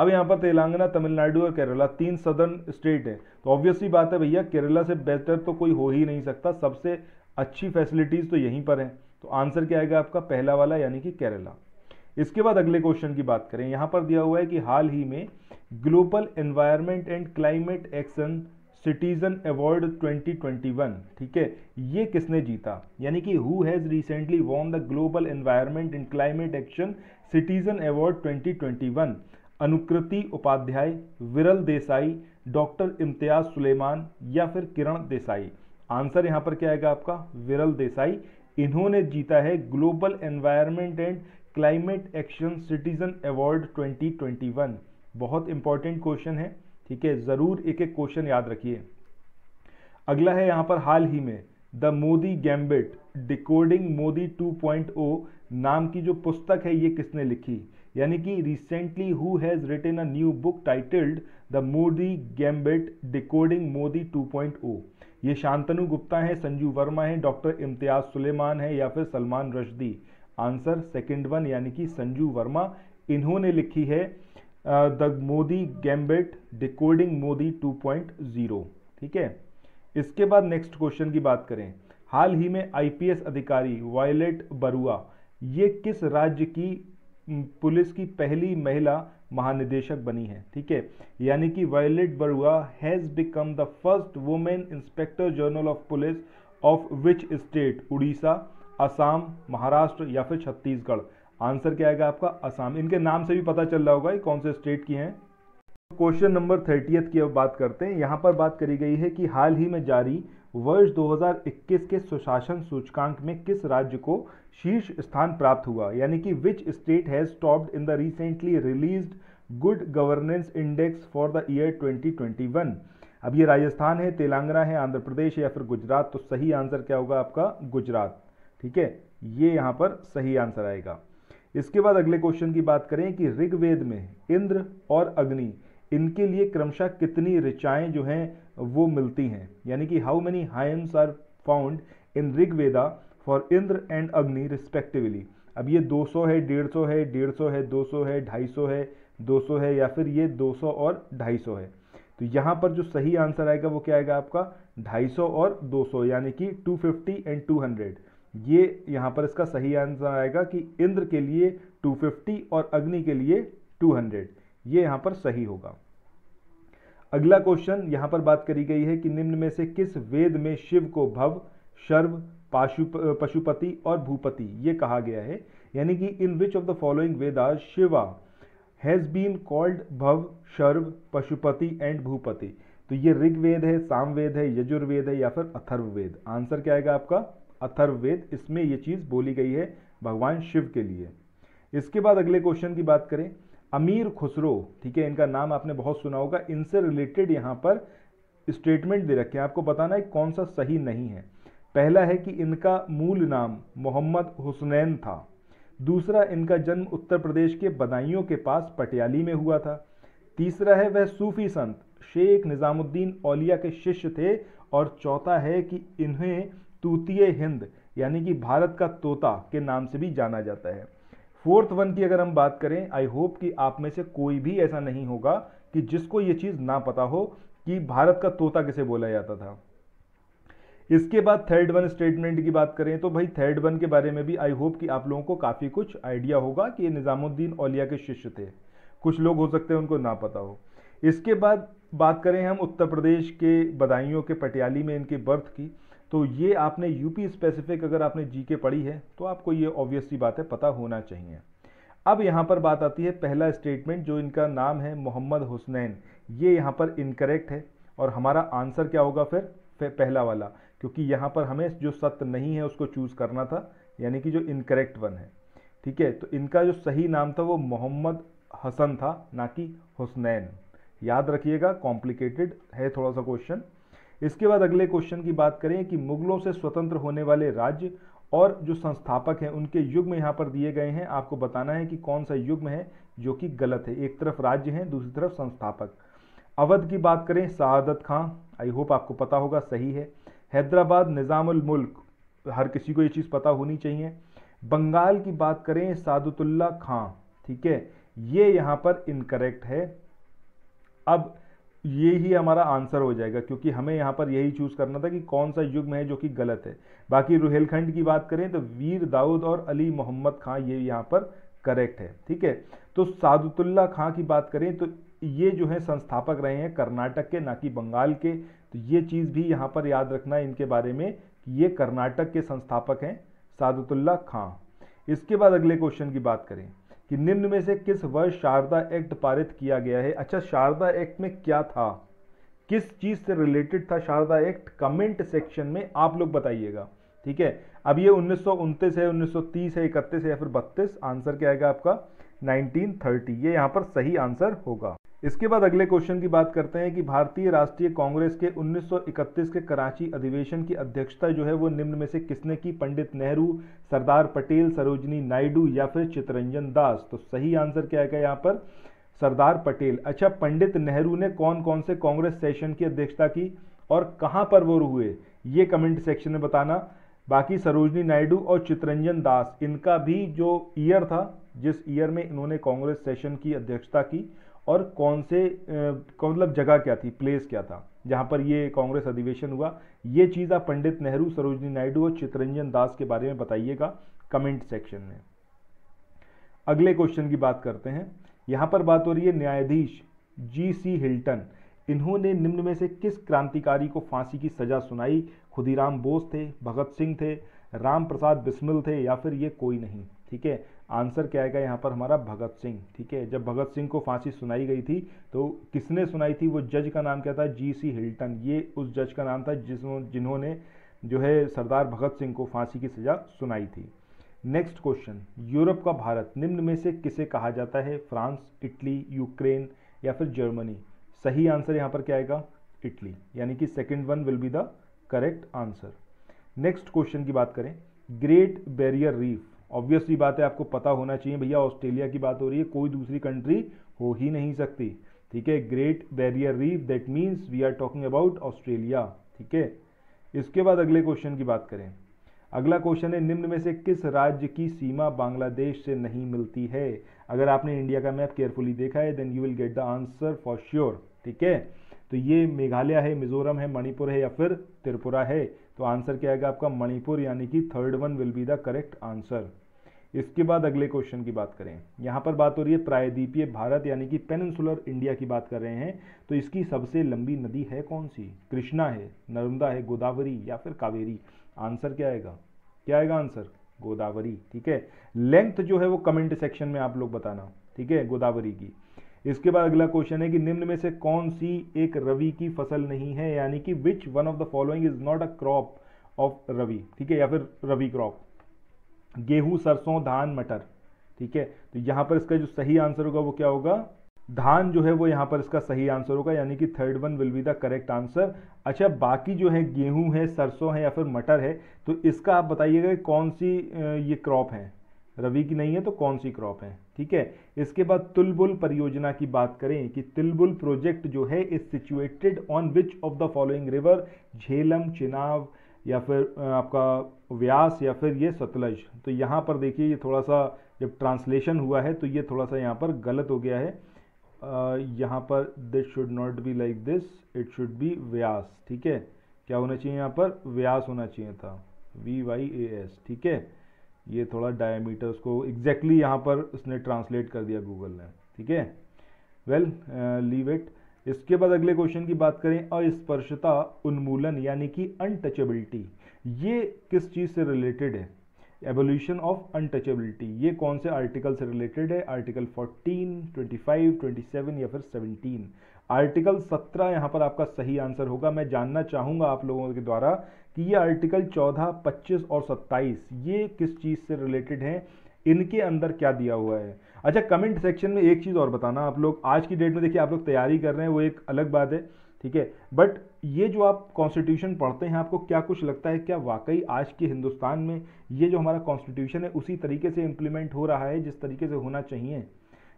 अब यहाँ पर तेलंगाना तमिलनाडु और केरला तीन सदर्न स्टेट है तो ऑब्वियसली बात है भैया केरला से बेहतर तो कोई हो ही नहीं सकता सबसे अच्छी फैसिलिटीज़ तो यहीं पर हैं तो आंसर क्या आएगा आपका पहला वाला यानी कि केरला इसके बाद अगले क्वेश्चन की बात करें यहां पर दिया हुआ है कि हाल ही में global environment and climate action citizen award 2021 ठीक है ये किसने जीता यानी कि who has recently won the global environment and climate action citizen award 2021 Anukriti Upadhyay Viral Desai doctor Imtiaz Suleman या फिर किरण देसाई आंसर यहाँ पर क्या आएगा आपका विरल देसाई इन्होंने जीता है global environment and climate action citizen award 2021 बहुत इंपॉर्टेंट क्वेश्चन है ठीक है ज़रूर एक एक क्वेश्चन याद रखिए अगला है यहाँ पर हाल ही में the Modi gambit decoding Modi 2.0 नाम की जो पुस्तक है ये किसने लिखी यानी कि recently who has written a new book titled the Modi gambit decoding Modi 2.0 ये शांतनु गुप्ता हैं संजू वर्मा हैं डॉक्टर इम्तियाज़ सुलेमान हैं या फिर Salman Rushdie answer second one यानी कि संजू वर्मा इन्होंने लिखी है the Modi gambit decoding Modi 2.0 ठीक है इसके बाद नेक्स्ट क्वेश्चन की बात करें हाल ही में आईपीएस अधिकारी वायलेट बरुआ ये किस राज्य की पुलिस की पहली महिला महानिदेशक बनी है ठीक है यानी कि Violet Barua has become the first women inspector general of police of which state Orissa Assam Maharashtra या फिर छत्तीसगढ़ आंसर क्या आएगा आपका असम इनके नाम से भी पता चल रहा होगा ये कौन से स्टेट की हैं क्वेश्चन नंबर थर्टीथ की अब बात करते हैं यहाँ पर बात करी गई है कि हाल ही में जारी वर्ष 2021 के सुशासन सूचकांक में किस राज्य को शीर्ष स्थान प्राप्त हुआ यानी कि which state has topped in the recently release good governance index for the year 2021 अब ये राजस्थान है तेलंगाना है आंध्र प्रदेश है या फिर गुजरात तो सही आंसर क्या होगा आपका गुजरात ठीक है ये यहाँ पर सही आंसर आएगा इसके बाद अगले क्वेश्चन की बात करें कि ऋग्वेद में इंद्र और अग्नि इनके लिए क्रमशः कितनी ऋचाएँ जो हैं वो मिलती हैं यानी कि how many hymns are found in Rigveda for Indra and Agni respectively अब ये 200 है 150 है 150 है 200 है 250 है 200 है या फिर ये 200 और 250 है तो यहाँ पर जो सही आंसर आएगा वो क्या आएगा आपका 250 और 200 यानी कि 250 एंड ये यहाँ पर इसका सही आंसर आएगा कि इंद्र के लिए 250 और अग्नि के लिए 200 ये यहाँ पर सही होगा अगला क्वेश्चन यहाँ पर बात करी गई है कि निम्न में से किस वेद में शिव को भव शर्व पाशु पशुपति और भूपति ये कहा गया है यानी कि in which of the following Veda Shiva has been called Bhava Sharva Pashupati and Bhupathi तो ये ऋग्वेद है सामवेद है यजुर्वेद है या फिर अथर्ववेद आंसर क्या आएगा आपका अथर्ववेद इसमें ये चीज़ बोली गई है भगवान शिव के लिए इसके बाद अगले क्वेश्चन की बात करें अमीर खुसरो ठीक है इनका नाम आपने बहुत सुना होगा इनसे रिलेटेड यहाँ पर स्टेटमेंट दे रखे हैं आपको बताना है कौन सा सही नहीं है पहला है कि इनका मूल नाम मोहम्मद हुसनैन था दूसरा इनका जन्म उत्तर प्रदेश के बदायूं के पास पटियाली में हुआ था तीसरा है वह सूफी संत शेख निज़ामुद्दीन औलिया के शिष्य थे और चौथा है कि इन्हें तूतीय हिंद यानी कि भारत का तोता के नाम से भी जाना जाता है फोर्थ वन की अगर हम बात करें आई होप कि आप में से कोई भी ऐसा नहीं होगा कि जिसको ये चीज़ ना पता हो कि भारत का तोता किसे बोला जाता था इसके बाद थर्ड वन स्टेटमेंट की बात करें तो भाई थर्ड वन के बारे में भी आई होप कि आप लोगों को काफ़ी कुछ आइडिया होगा कि ये निज़ामुद्दीन औलिया के शिष्य थे कुछ लोग हो सकते हैं उनको ना पता हो इसके बाद बात करें हम उत्तर प्रदेश के बदाइयों के पटियाली में इनके बर्थ की तो ये आपने यूपी स्पेसिफिक अगर आपने जी के पढ़ी है तो आपको ये ऑब्वियसली बात है पता होना चाहिए अब यहाँ पर बात आती है पहला स्टेटमेंट जो इनका नाम है मोहम्मद हुसनैन ये यहाँ पर इनकरेक्ट है और हमारा आंसर क्या होगा फिर पहला वाला क्योंकि यहाँ पर हमें जो सत्य नहीं है उसको चूज़ करना था यानी कि जो इनकरेक्ट वन है ठीक है तो इनका जो सही नाम था वो मोहम्मद हसन था ना कि हुसनैन याद रखिएगा कॉम्प्लिकेटेड है थोड़ा सा क्वेश्चन इसके बाद अगले क्वेश्चन की बात करें कि मुगलों से स्वतंत्र होने वाले राज्य और जो संस्थापक हैं उनके में यहाँ पर दिए गए हैं आपको बताना है कि कौन सा युग्म है जो कि गलत है एक तरफ राज्य हैं दूसरी तरफ संस्थापक अवध की बात करें शहादत खां आई होप आपको पता होगा सही है हैदराबाद निज़ामुल मुल्क हर किसी को ये चीज़ पता होनी चाहिए बंगाल की बात करें सादतुल्ला खां ठीक है ये यहाँ पर इनकरेक्ट है अब ये ही हमारा आंसर हो जाएगा क्योंकि हमें यहाँ पर यही चूज़ करना था कि कौन सा युग्म है जो कि गलत है बाकी रुहेलखंड की बात करें तो वीर दाऊद और अली मोहम्मद खां ये यहाँ पर करेक्ट है ठीक है तो सादतुल्ला खां की बात करें तो ये जो है संस्थापक रहे हैं कर्नाटक के ना कि बंगाल के तो ये चीज़ भी यहाँ पर याद रखना इनके बारे में कि ये कर्नाटक के संस्थापक हैं सादतुल्ला खां इसके बाद अगले क्वेश्चन की बात करें कि निम्न में से किस वर्ष शारदा एक्ट पारित किया गया है अच्छा शारदा एक्ट में क्या था किस चीज़ से रिलेटेड था शारदा एक्ट कमेंट सेक्शन में आप लोग बताइएगा ठीक है अब ये उन्नीस है उन्नीस है इकतीस है या फिर बत्तीस आंसर क्या आएगा आपका 1930 ये यहाँ पर सही आंसर होगा इसके बाद अगले क्वेश्चन की बात करते हैं कि भारतीय राष्ट्रीय कांग्रेस के 1931 के कराची अधिवेशन की अध्यक्षता जो है वो निम्न में से किसने की पंडित नेहरू सरदार पटेल सरोजनी नायडू या फिर चितरंजन दास तो सही आंसर क्या है यहाँ पर सरदार पटेल अच्छा पंडित नेहरू ने कौन कौन से कांग्रेस सेशन की अध्यक्षता की और कहाँ पर वो हुए ये कमेंट सेक्शन में बताना बाकी सरोजनी नायडू और चितरंजन दास इनका भी जो ईयर था जिस ईयर में इन्होंने कांग्रेस सेशन की अध्यक्षता की और कौन से कौन मतलब जगह क्या थी प्लेस क्या था जहाँ पर ये कांग्रेस अधिवेशन हुआ ये चीज़ आप पंडित नेहरू सरोजनी नायडू और चितरंजन दास के बारे में बताइएगा कमेंट सेक्शन में अगले क्वेश्चन की बात करते हैं यहाँ पर बात हो रही है न्यायाधीश जी सी हिल्टन इन्होंने निम्न में से किस क्रांतिकारी को फांसी की सजा सुनाई खुदीराम बोस थे भगत सिंह थे राम प्रसाद बिस्मिल थे या फिर ये कोई नहीं ठीक है आंसर क्या आएगा यहाँ पर हमारा भगत सिंह ठीक है जब भगत सिंह को फांसी सुनाई गई थी तो किसने सुनाई थी वो जज का नाम क्या था जी सी हिल्टन ये उस जज का नाम था जिस जिन्होंने जो है सरदार भगत सिंह को फांसी की सज़ा सुनाई थी नेक्स्ट क्वेश्चन यूरोप का भारत निम्न में से किसे कहा जाता है फ्रांस इटली यूक्रेन या फिर जर्मनी सही आंसर यहाँ पर क्या आएगा इटली यानी कि second one will be the correct answer next question की बात करें ग्रेट बैरियर रीफ ऑब्वियसली बात है आपको पता होना चाहिए भैया ऑस्ट्रेलिया की बात हो रही है कोई दूसरी कंट्री हो ही नहीं सकती ठीक है great barrier reef that means we are talking about Australia ठीक है इसके बाद अगले क्वेश्चन की बात करें अगला क्वेश्चन है निम्न में से किस राज्य की सीमा बांग्लादेश से नहीं मिलती है अगर आपने इंडिया का मैप केयरफुली देखा है then you will get the answer for sure ठीक है तो ये मेघालय है मिजोरम है मणिपुर है या फिर त्रिपुरा है तो आंसर क्या आएगा आपका मणिपुर यानी कि third one will be the correct answer इसके बाद अगले क्वेश्चन की बात करें यहाँ पर बात हो रही है प्रायद्वीपीय भारत यानी कि पेनसुलर इंडिया की बात कर रहे हैं तो इसकी सबसे लंबी नदी है कौन सी कृष्णा है नर्मदा है गोदावरी या फिर कावेरी आंसर क्या आएगा क्या आएगा आंसर गोदावरी ठीक है लेंथ जो है वो कमेंट सेक्शन में आप लोग बताना ठीक है गोदावरी की इसके बाद अगला क्वेश्चन है कि निम्न में से कौन सी एक रवि की फसल नहीं है यानी कि which one of the following is not a crop of rabi ठीक है या फिर रवि क्रॉप गेहूं सरसों धान मटर ठीक है तो यहां पर इसका जो सही आंसर होगा वो क्या होगा धान जो है वो यहां पर इसका सही आंसर होगा यानी कि third one will be the correct answer अच्छा बाकी जो है गेहूं है सरसों है या फिर मटर है तो इसका आप बताइएगा कौन सी ये क्रॉप है रवि की नहीं है तो कौन सी क्रॉप है ठीक है इसके बाद तुलबुल परियोजना की बात करें कि तुलबुल प्रोजेक्ट जो है is situated on which of the following river Jhelum Chenab या फिर आपका व्यास या फिर ये सतलज तो यहाँ पर देखिए ये थोड़ा सा जब ट्रांसलेशन हुआ है तो ये थोड़ा सा यहाँ पर गलत हो गया है यहाँ पर this should not be like this it should be Beas ठीक है क्या होना चाहिए यहाँ पर व्यास होना चाहिए था वी वाई ए एस ठीक है ये थोड़ा डायमीटर उसको एग्जैक्टली exactly यहाँ पर उसने ट्रांसलेट कर दिया गूगल ने ठीक है वेल लीव इट इसके बाद अगले क्वेश्चन की बात करें अस्पर्शता उन्मूलन यानी कि अनटचेबिलिटी ये किस चीज़ से रिलेटेड है एवोल्यूशन ऑफ अनटचेबिलिटी ये कौन से आर्टिकल से रिलेटेड है आर्टिकल 14, 25, 27 या फिर 17 आर्टिकल 17 यहाँ पर आपका सही आंसर होगा मैं जानना चाहूँगा आप लोगों के द्वारा कि ये आर्टिकल 14, 25 और 27 ये किस चीज़ से रिलेटेड हैं इनके अंदर क्या दिया हुआ है अच्छा कमेंट सेक्शन में एक चीज़ और बताना आप लोग आज की डेट में देखिए आप लोग तैयारी कर रहे हैं वो एक अलग बात है ठीक है बट ये जो आप कॉन्स्टिट्यूशन पढ़ते हैं आपको क्या कुछ लगता है क्या वाकई आज के हिंदुस्तान में ये जो हमारा कॉन्स्टिट्यूशन है उसी तरीके से इम्प्लीमेंट हो रहा है जिस तरीके से होना चाहिए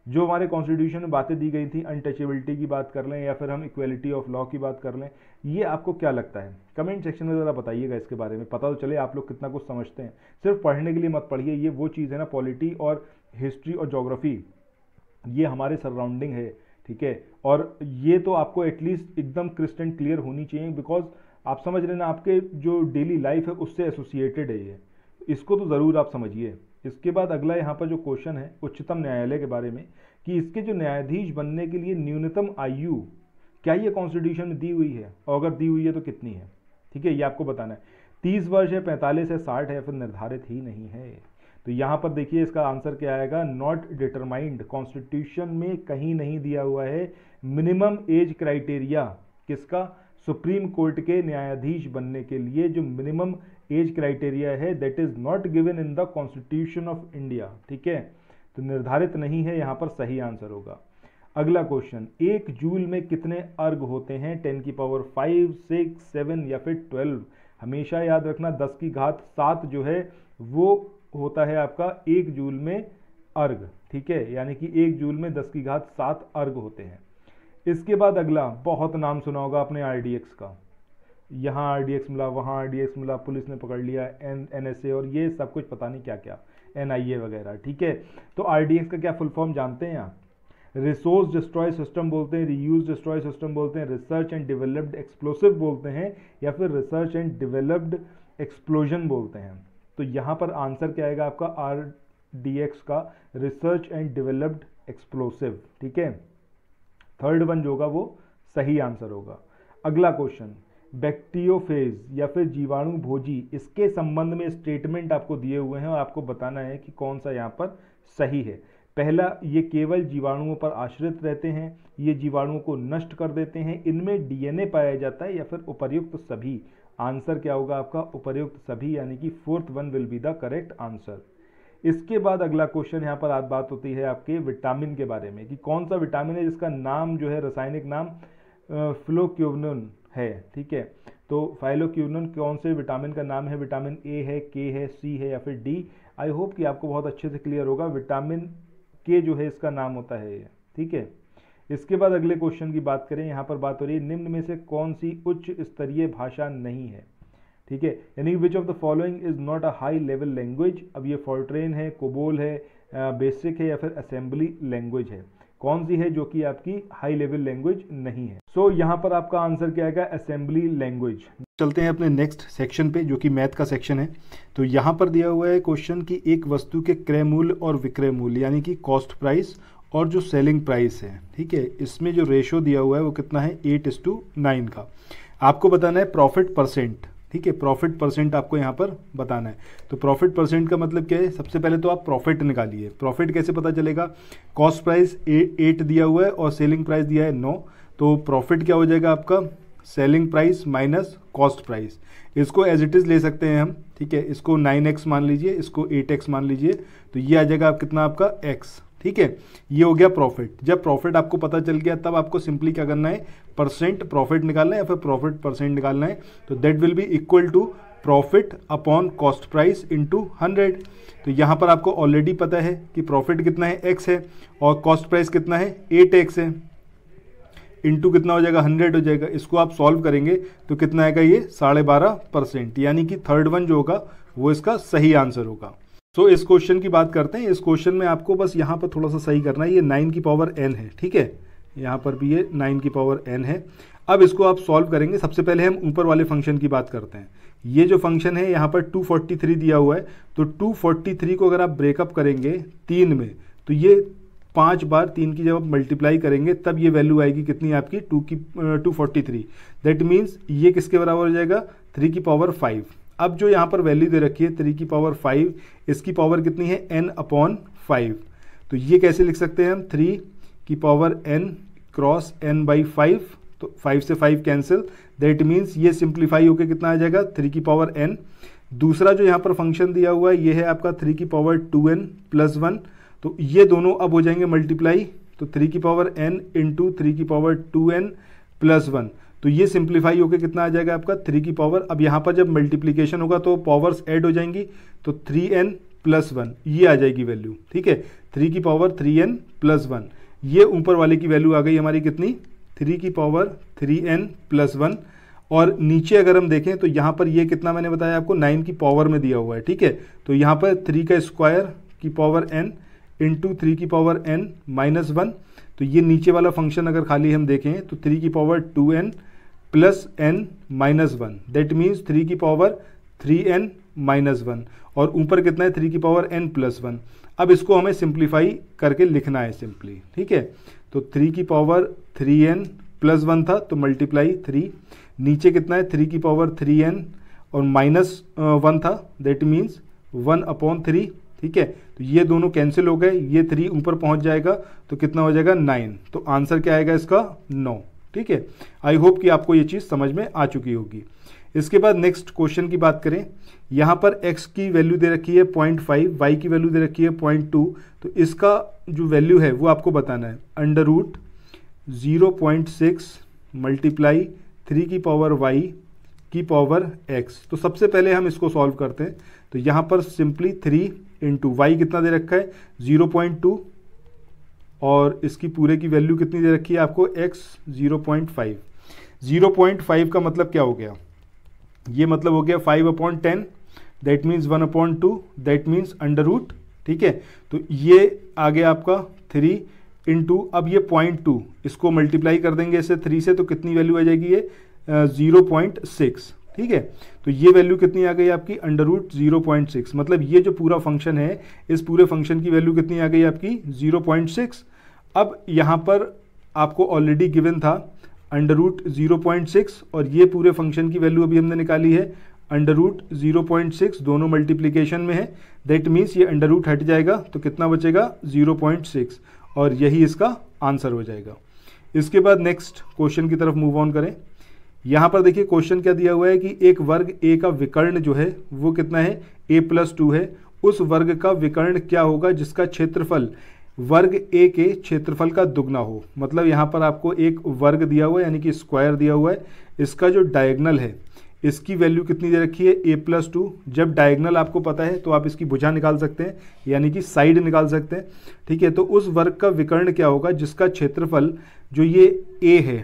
जो हमारे कॉन्स्टिट्यूशन में बातें दी गई थी अनटचेबिलिटी की बात कर लें या फिर हम इक्वलिटी ऑफ लॉ की बात कर लें ये आपको क्या लगता है कमेंट सेक्शन में ज़रा बताइएगा इसके बारे में पता तो चले आप लोग कितना कुछ समझते हैं सिर्फ पढ़ने के लिए मत पढ़िए ये वो चीज़ है ना पॉलिटी और हिस्ट्री और जोग्राफी ये हमारे सराउंडिंग है ठीक है और ये तो आपको एटलीस्ट एकदम क्रिस्ट एंड क्लियर होनी चाहिए बिकॉज आप समझ रहे ना आपके जो डेली लाइफ है उससे एसोसिएटेड है ये इसको तो ज़रूर आप समझिए इसके बाद अगला यहाँ पर जो क्वेश्चन है उच्चतम न्यायालय के बारे में कि इसके जो न्यायाधीश बनने के लिए न्यूनतम आयु क्या ये कॉन्स्टिट्यूशन में दी हुई है और अगर दी हुई है तो कितनी है ठीक है ये आपको बताना है तीस वर्ष है पैंतालीस है साठ है फिर निर्धारित ही नहीं है तो यहाँ पर देखिए इसका आंसर क्या आएगा नॉट डिटरमाइंड कॉन्स्टिट्यूशन में कहीं नहीं दिया हुआ है मिनिमम एज क्राइटेरिया किसका सुप्रीम कोर्ट के न्यायाधीश बनने के लिए जो मिनिमम एज क्राइटेरिया है that is not given in the constitution of India ठीक है तो निर्धारित नहीं है यहाँ पर सही आंसर होगा अगला क्वेश्चन एक जूल में कितने अर्घ होते हैं टेन की पावर फाइव सिक्स सेवन या फिर ट्वेल्व हमेशा याद रखना दस की घात सात जो है वो होता है आपका एक जूल में अर्घ ठीक है यानी कि एक जूल में दस की घात सात अर्घ होते हैं इसके बाद अगला बहुत नाम सुना होगा आपने आर का यहाँ आर मिला वहाँ आर मिला पुलिस ने पकड़ लिया एन एन और ये सब कुछ पता नहीं क्या क्या एन वगैरह ठीक है तो आर का क्या फुल फॉर्म जानते हैं आप रिसोर्स डिस्ट्रॉय सिस्टम बोलते हैं रीयूज डिस्ट्रॉय सिस्टम बोलते हैं रिसर्च एंड डेवलप्ड एक्सप्लोसिव बोलते हैं या फिर रिसर्च एंड डेवलप्ड एक्सप्लोजन बोलते हैं तो यहाँ पर आंसर क्या आएगा आपका आर डी एक्स का रिसर्च एंड डेवलप्ड एक्सप्लोसिव ठीक है थर्ड वन जो होगा वो सही आंसर होगा अगला क्वेश्चन बैक्टीरियोफेज या फिर जीवाणु भोजी इसके संबंध में स्टेटमेंट आपको दिए हुए हैं और आपको बताना है कि कौन सा यहाँ पर सही है पहला ये केवल जीवाणुओं पर आश्रित रहते हैं ये जीवाणुओं को नष्ट कर देते हैं इनमें डीएनए पाया जाता है या फिर उपर्युक्त सभी आंसर क्या होगा आपका उपर्युक्त सभी यानी कि fourth one will be the correct answer इसके बाद अगला क्वेश्चन यहाँ पर बात होती है आपके विटामिन के बारे में कि कौन सा विटामिन है जिसका नाम जो है रासायनिक नाम फ्लोक्यूबन है ठीक है तो फाइलोक्यूबन कौन से विटामिन का नाम है विटामिन ए है के है सी है या फिर डी आई होप कि आपको बहुत अच्छे से क्लियर होगा विटामिन के जो है इसका नाम होता है ये ठीक है इसके बाद अगले क्वेश्चन की बात करें यहाँ पर बात हो रही है निम्न में से कौन सी उच्च स्तरीय भाषा नहीं है ठीक है यानी which of the following is not a high level language अब ये फॉल्ट्रेन है कोबोल है बेसिक है या फिर असेंबली लैंग्वेज है कौन सी है जो कि आपकी हाई लेवल लैंग्वेज नहीं है सो so, यहाँ पर आपका आंसर क्या आएगा असेंबली लैंग्वेज चलते हैं अपने नेक्स्ट सेक्शन पे जो कि मैथ का सेक्शन है तो यहाँ पर दिया हुआ है क्वेश्चन कि एक वस्तु के क्रय मूल्य और विक्रय मूल्य यानी कि कॉस्ट प्राइस और जो सेलिंग प्राइस है ठीक है इसमें जो रेशो दिया हुआ है वो कितना है एट इस टू नाइन का आपको बताना है प्रॉफिट परसेंट ठीक है प्रॉफिट परसेंट आपको यहाँ पर बताना है तो प्रॉफिट परसेंट का मतलब क्या है सबसे पहले तो आप प्रॉफिट निकालिए प्रॉफिट कैसे पता चलेगा कॉस्ट प्राइस एट दिया हुआ है और सेलिंग प्राइस दिया है नौ तो प्रॉफिट क्या हो जाएगा आपका selling price minus cost price इसको एज इट इज़ ले सकते हैं हम ठीक है इसको नाइन एक्स मान लीजिए इसको एट एक्स मान लीजिए तो ये आ जाएगा आप कितना आपका एक्स ठीक है ये हो गया प्रॉफिट जब प्रॉफिट आपको पता चल गया तब आपको सिंपली क्या करना है परसेंट प्रॉफिट निकालना है या फिर प्रॉफिट परसेंट निकालना है तो that will be equal to profit upon cost price into hundred तो यहाँ पर आपको ऑलरेडी पता है कि प्रॉफिट कितना है एक्स है और कॉस्ट प्राइस कितना है एट एक्स है इंटू कितना हो जाएगा हंड्रेड हो जाएगा इसको आप सॉल्व करेंगे तो कितना आएगा ये साढ़े बारह परसेंट यानी कि थर्ड वन जो होगा वो इसका सही आंसर होगा सो इस क्वेश्चन की बात करते हैं इस क्वेश्चन में आपको बस यहाँ पर थोड़ा सा सही करना है ये नाइन की पावर एन है ठीक है यहाँ पर भी ये नाइन की पावर एन है अब इसको आप सॉल्व करेंगे सबसे पहले हम ऊपर वाले फंक्शन की बात करते हैं ये जो फंक्शन है यहाँ पर 243 दिया हुआ है तो 243 को अगर आप ब्रेकअप करेंगे तीन में तो ये पाँच बार तीन की जब आप मल्टीप्लाई करेंगे तब ये वैल्यू आएगी कितनी आपकी टू की two forty three that means ये किसके बराबर हो जाएगा थ्री की पावर फाइव अब जो यहाँ पर वैल्यू दे रखी है थ्री की पावर फाइव इसकी पावर कितनी है एन अपॉन फाइव तो ये कैसे लिख सकते हैं हम थ्री की power n cross n by five तो फाइव से फाइव कैंसिल दैट मीन्स ये सिंप्लीफाई होकर कितना आ जाएगा थ्री की पावर एन दूसरा जो यहाँ पर फंक्शन दिया हुआ है ये है आपका थ्री की power two n plus one तो ये दोनों अब हो जाएंगे मल्टीप्लाई तो थ्री की पावर एन इंटू थ्री की power two n plus one तो ये सिंप्लीफाई होकर कितना आ जाएगा आपका थ्री की पावर अब यहाँ पर जब मल्टीप्लीकेशन होगा तो पावर्स एड हो जाएंगी तो थ्री एन प्लस वन ये आ जाएगी वैल्यू ठीक है थ्री की power three n plus one ये ऊपर वाले की वैल्यू आ गई हमारी कितनी थ्री की power three n plus one और नीचे अगर हम देखें तो यहाँ पर ये कितना मैंने बताया आपको नाइन की पावर में दिया हुआ है ठीक है तो यहाँ पर थ्री का स्क्वायर की पावर एन इंटू थ्री की पावर एन माइनस वन तो ये नीचे वाला फंक्शन अगर खाली हम देखें तो थ्री की power two n plus n minus one that means three की power three n minus one और ऊपर कितना है थ्री की पावर एन प्लस वन अब इसको हमें सिंप्लीफाई करके लिखना है सिंपली ठीक है तो थ्री की power three n plus one था तो मल्टीप्लाई थ्री नीचे कितना है थ्री की पावर थ्री एन और माइनस वन uh, था that means one upon three ठीक है तो ये दोनों कैंसिल हो गए ये थ्री ऊपर पहुंच जाएगा तो कितना हो जाएगा नाइन तो आंसर क्या आएगा इसका नौ ठीक है आई होप कि आपको ये चीज़ समझ में आ चुकी होगी इसके बाद नेक्स्ट क्वेश्चन की बात करें यहाँ पर x की वैल्यू दे रखी है पॉइंट फाइव वाई की वैल्यू दे रखी है पॉइंट टू तो इसका जो वैल्यू है वो आपको बताना है under root zero point six multiply three की पावर वाई की पावर एक्स तो सबसे पहले हम इसको सॉल्व करते हैं तो यहाँ पर सिंपली थ्री इंटू वाई कितना दे रखा है ज़ीरो पॉइंट टू और इसकी पूरे की वैल्यू कितनी दे रखी है आपको x 0.5 0.5 का मतलब क्या हो गया ये मतलब हो गया 5 upon ten that means 1 upon two that means under root ठीक है तो ये आ गया आपका 3 इन टू अब ये पॉइंट टू इसको मल्टीप्लाई कर देंगे इसे 3 से तो कितनी वैल्यू आ जाएगी ये ज़ीरो पॉइंट सिक्स ठीक है तो ये वैल्यू कितनी आ गई आपकी under root zero point six मतलब ये जो पूरा फंक्शन है इस पूरे फंक्शन की वैल्यू कितनी आ गई आपकी जीरो पॉइंट सिक्स अब यहाँ पर आपको ऑलरेडी गिवन था under root zero point six और ये पूरे फंक्शन की वैल्यू अभी हमने निकाली है under root zero point six दोनों मल्टीप्लीकेशन में है दैट मीन्स ये अंडर रूट हट जाएगा तो कितना बचेगा ज़ीरो पॉइंट सिक्स और यही इसका आंसर हो जाएगा इसके बाद नेक्स्ट क्वेश्चन की तरफ मूव ऑन करें यहाँ पर देखिए क्वेश्चन क्या दिया हुआ है कि एक वर्ग ए का विकर्ण जो है वो कितना है ए प्लस टू है उस वर्ग का विकर्ण क्या होगा जिसका क्षेत्रफल वर्ग ए के क्षेत्रफल का दुगना हो मतलब यहाँ पर आपको एक वर्ग दिया हुआ है यानी कि स्क्वायर दिया हुआ है इसका जो डायगनल है इसकी वैल्यू कितनी दे रखी है ए प्लस टू जब डायगनल आपको पता है तो आप इसकी भुजा निकाल सकते हैं यानी कि साइड निकाल सकते हैं ठीक है तो उस वर्ग का विकर्ण क्या होगा जिसका क्षेत्रफल जो ये ए है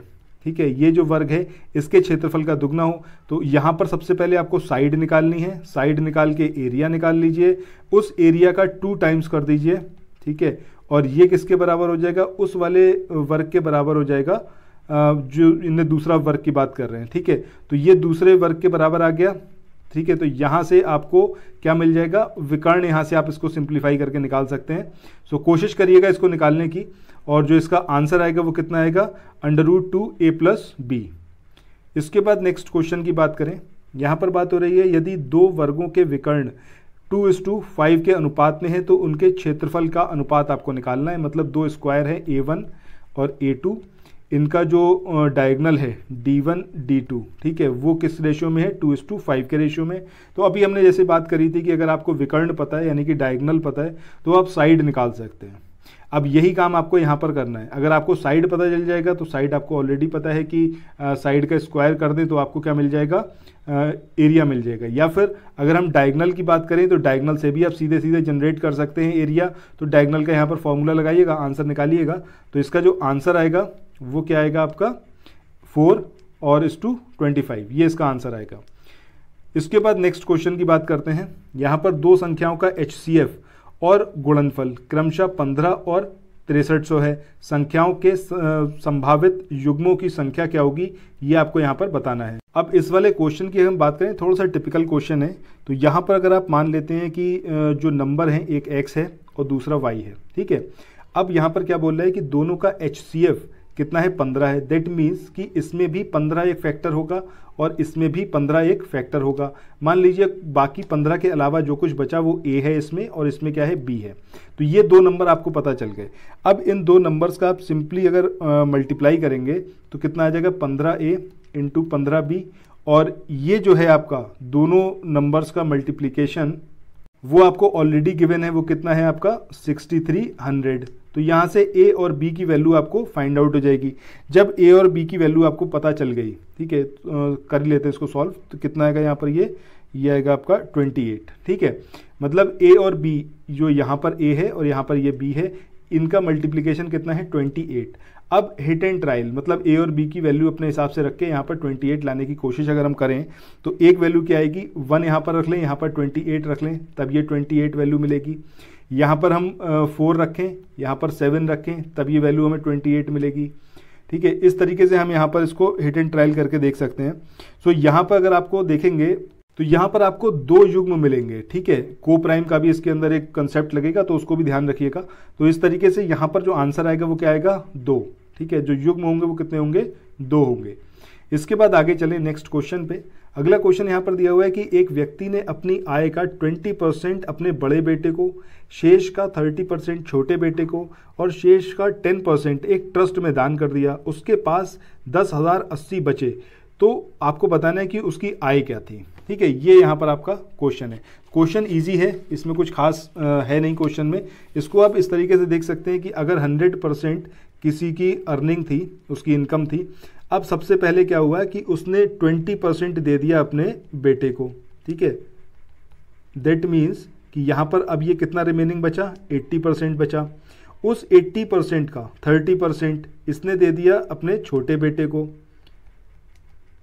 ठीक है ये जो वर्ग है इसके क्षेत्रफल का दुगना हो तो यहाँ पर सबसे पहले आपको साइड निकालनी है साइड निकाल के एरिया निकाल लीजिए उस एरिया का टू टाइम्स कर दीजिए ठीक है और ये किसके बराबर हो जाएगा उस वाले वर्ग के बराबर हो जाएगा जो इन दूसरा वर्ग की बात कर रहे हैं ठीक है तो ये दूसरे वर्ग के बराबर आ गया ठीक है तो यहाँ से आपको क्या मिल जाएगा विकर्ण यहाँ से आप इसको सिंप्लीफाई करके निकाल सकते हैं सो कोशिश करिएगा इसको निकालने की और जो इसका आंसर आएगा वो कितना आएगा under root two A plus B इसके बाद नेक्स्ट क्वेश्चन की बात करें यहाँ पर बात हो रही है यदि दो वर्गों के विकर्ण टू इस टू फाइव के अनुपात में है तो उनके क्षेत्रफल का अनुपात आपको निकालना है मतलब दो स्क्वायर है ए वन और ए टू इनका जो डायगनल है डी वन डी टू ठीक है वो किस रेशियो में है टू इज टू फाइव के रेशियो में तो अभी हमने जैसे बात करी थी कि अगर आपको विकर्ण पता है यानी कि डायगनल पता है तो आप साइड निकाल सकते हैं अब यही काम आपको यहाँ पर करना है अगर आपको साइड पता चल जाएगा तो साइड आपको ऑलरेडी पता है कि साइड का स्क्वायर कर दें तो आपको क्या मिल जाएगा एरिया मिल जाएगा या फिर अगर हम डायगनल की बात करें तो डायगनल से भी आप सीधे सीधे जनरेट कर सकते हैं एरिया तो डायगनल का यहाँ पर फॉर्मूला लगाइएगा आंसर निकालिएगा तो इसका जो आंसर आएगा वो क्या आएगा आपका फोर और इस टू ट्वेंटी फाइव ये इसका आंसर आएगा इसके बाद नेक्स्ट क्वेश्चन की बात करते हैं यहाँ पर दो संख्याओं का एच सी एफ़ और गुणनफल क्रमशः पंद्रह और तिरसठ सौ है संख्याओं के संभावित युग्मों की संख्या क्या होगी ये आपको यहाँ पर बताना है अब इस वाले क्वेश्चन की हम बात करें थोड़ा सा टिपिकल क्वेश्चन है तो यहाँ पर अगर आप मान लेते हैं कि जो नंबर है एक एक्स है और दूसरा वाई है ठीक है अब यहाँ पर क्या बोल रहा है कि दोनों का एच सी एफ़ कितना है पंद्रह है दैट मीन्स कि इसमें भी पंद्रह एक फैक्टर होगा और इसमें भी पंद्रह एक फैक्टर होगा मान लीजिए बाकी पंद्रह के अलावा जो कुछ बचा वो ए है इसमें और इसमें क्या है बी है तो ये दो नंबर आपको पता चल गए अब इन दो नंबर्स का आप सिंपली अगर मल्टीप्लाई करेंगे तो कितना आ जाएगा पंद्रह ए इंटू पंद्रह बी और ये जो है आपका दोनों नंबर्स का मल्टीप्लीकेशन वो आपको ऑलरेडी गिवन है वो कितना है आपका सिक्सटी थ्री हंड्रेड तो यहाँ से ए और बी की वैल्यू आपको फाइंड आउट हो जाएगी जब ए और बी की वैल्यू आपको पता चल गई ठीक है तो कर लेते हैं इसको सॉल्व तो कितना आएगा यहाँ पर ये ये आएगा आपका 28 ठीक है मतलब ए और बी जो यहाँ पर ए है और यहाँ पर ये बी है इनका मल्टीप्लीकेशन कितना है ट्वेंटी अब हिट एंड ट्रायल मतलब ए और बी की वैल्यू अपने हिसाब से रख के यहाँ पर 28 लाने की कोशिश अगर हम करें तो एक वैल्यू क्या आएगी वन यहाँ पर रख लें यहाँ पर 28 रख लें तब ये 28 वैल्यू मिलेगी यहाँ पर हम फोर रखें यहाँ पर सेवन रखें तब ये वैल्यू हमें 28 मिलेगी ठीक है इस तरीके से हम यहाँ पर इसको हिट एंड ट्रायल करके देख सकते हैं सो यहाँ पर अगर आपको देखेंगे तो यहाँ पर आपको दो युग्म मिलेंगे ठीक है को प्राइम का भी इसके अंदर एक कंसेप्ट लगेगा तो उसको भी ध्यान रखिएगा तो इस तरीके से यहाँ पर जो आंसर आएगा वो क्या आएगा दो ठीक है जो युग्म होंगे वो कितने होंगे दो होंगे इसके बाद आगे चलें नेक्स्ट क्वेश्चन पे अगला क्वेश्चन यहाँ पर दिया हुआ है कि एक व्यक्ति ने अपनी आय का 20 परसेंट अपने बड़े बेटे को शेष का 30 परसेंट छोटे बेटे को और शेष का 10 परसेंट एक ट्रस्ट में दान कर दिया उसके पास दस हज़ार अस्सी बचे तो आपको बताना है कि उसकी आय क्या थी ठीक है ये यहाँ पर आपका क्वेश्चन है क्वेश्चन इजी है इसमें कुछ खास है नहीं क्वेश्चन में इसको आप इस तरीके से देख सकते हैं कि अगर हंड्रेड परसेंट किसी की अर्निंग थी उसकी इनकम थी अब सबसे पहले क्या हुआ कि उसने ट्वेंटी परसेंट दे दिया अपने बेटे को ठीक है दैट मीन्स कि यहाँ पर अब ये कितना रिमेनिंग बचा एट्टी परसेंट बचा उस 80 परसेंट का 30 परसेंट इसने दे दिया अपने छोटे बेटे को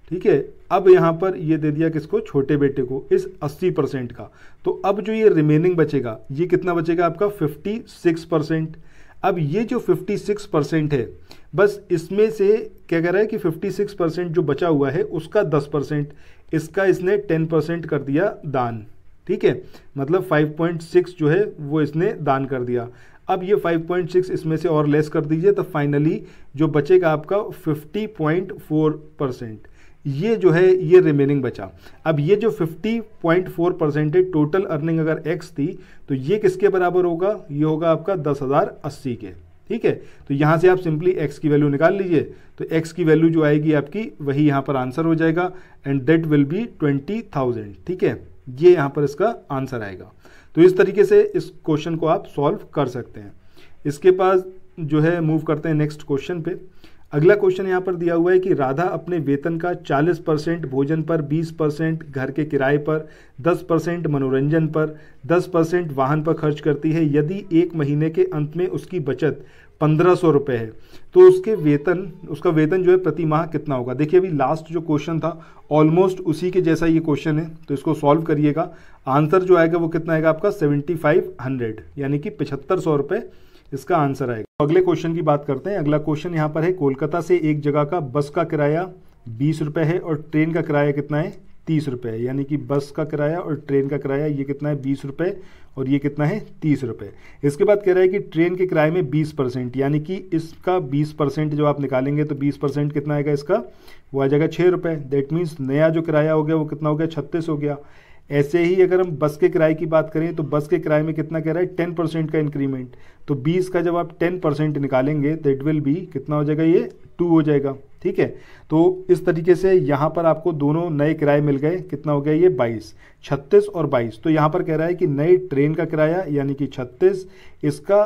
ठीक है अब यहाँ पर ये दे दिया किसको छोटे बेटे को इस 80 परसेंट का तो अब जो ये रिमेनिंग बचेगा ये कितना बचेगा आपका 56 परसेंट अब ये जो 56 परसेंट है बस इसमें से क्या कह रहा है कि 56 परसेंट जो बचा हुआ है उसका 10 परसेंट इसका इसने 10 परसेंट कर दिया दान ठीक है मतलब 5.6 जो है वो इसने दान कर दिया अब ये 5.6 इसमें से और लेस कर दीजिए तो फाइनली जो बचेगा आपका 50.4 परसेंट ये जो है ये रिमेनिंग बचा अब ये जो 50.4 परसेंटेज टोटल अर्निंग अगर एक्स थी तो ये किसके बराबर होगा ये होगा आपका दस हज़ार अस्सी के ठीक है तो यहाँ से आप सिंपली एक्स की वैल्यू निकाल लीजिए तो एक्स की वैल्यू जो आएगी आपकी वही यहाँ पर आंसर हो जाएगा and that will be twenty thousand ठीक है ये यहाँ पर इसका आंसर आएगा तो इस तरीके से इस क्वेश्चन को आप सॉल्व कर सकते हैं इसके पास जो है मूव करते हैं नेक्स्ट क्वेश्चन पे अगला क्वेश्चन यहाँ पर दिया हुआ है कि राधा अपने वेतन का 40 परसेंट भोजन पर 20 परसेंट घर के किराए पर 10 परसेंट मनोरंजन पर 10 परसेंट वाहन पर खर्च करती है यदि एक महीने के अंत में उसकी बचत पंद्रह सौ रुपये है तो उसके वेतन उसका वेतन जो है प्रति माह कितना होगा देखिए अभी लास्ट जो क्वेश्चन था ऑलमोस्ट उसी के जैसा ये क्वेश्चन है तो इसको सॉल्व करिएगा आंसर जो आएगा वो कितना आएगा आपका सेवेंटी फाइव हंड्रेड यानी कि पचहत्तर सौ रुपये इसका आंसर आएगा अगले क्वेश्चन की बात करते हैं अगला क्वेश्चन यहाँ पर है कोलकाता से एक जगह का बस का किराया बीस रुपए है और ट्रेन का किराया कितना है तीस रुपए है यानी कि बस का किराया और ट्रेन का किराया ये कितना है बीस रुपए और ये कितना है तीस रुपए इसके बाद कह रहा है कि ट्रेन के किराए में बीस परसेंट यानी कि इसका बीस परसेंट जब आप निकालेंगे तो बीस परसेंट कितना आएगा इसका वो आ जाएगा छः रुपए दैट मीन्स नया जो किराया हो गया वो कितना हो गया छत्तीस हो गया ऐसे ही अगर हम बस के किराए की बात करें तो बस के किराए में कितना कह रहा है टेन परसेंट का इंक्रीमेंट तो बीस का जब आप टेन परसेंट निकालेंगे तो इट विल बी कितना हो जाएगा ये टू हो जाएगा ठीक है तो इस तरीके से यहाँ पर आपको दोनों नए किराए मिल गए कितना हो गया ये बाईस छत्तीस और बाईस तो यहाँ पर कह रहा है कि नए ट्रेन का किराया यानी कि छत्तीस इसका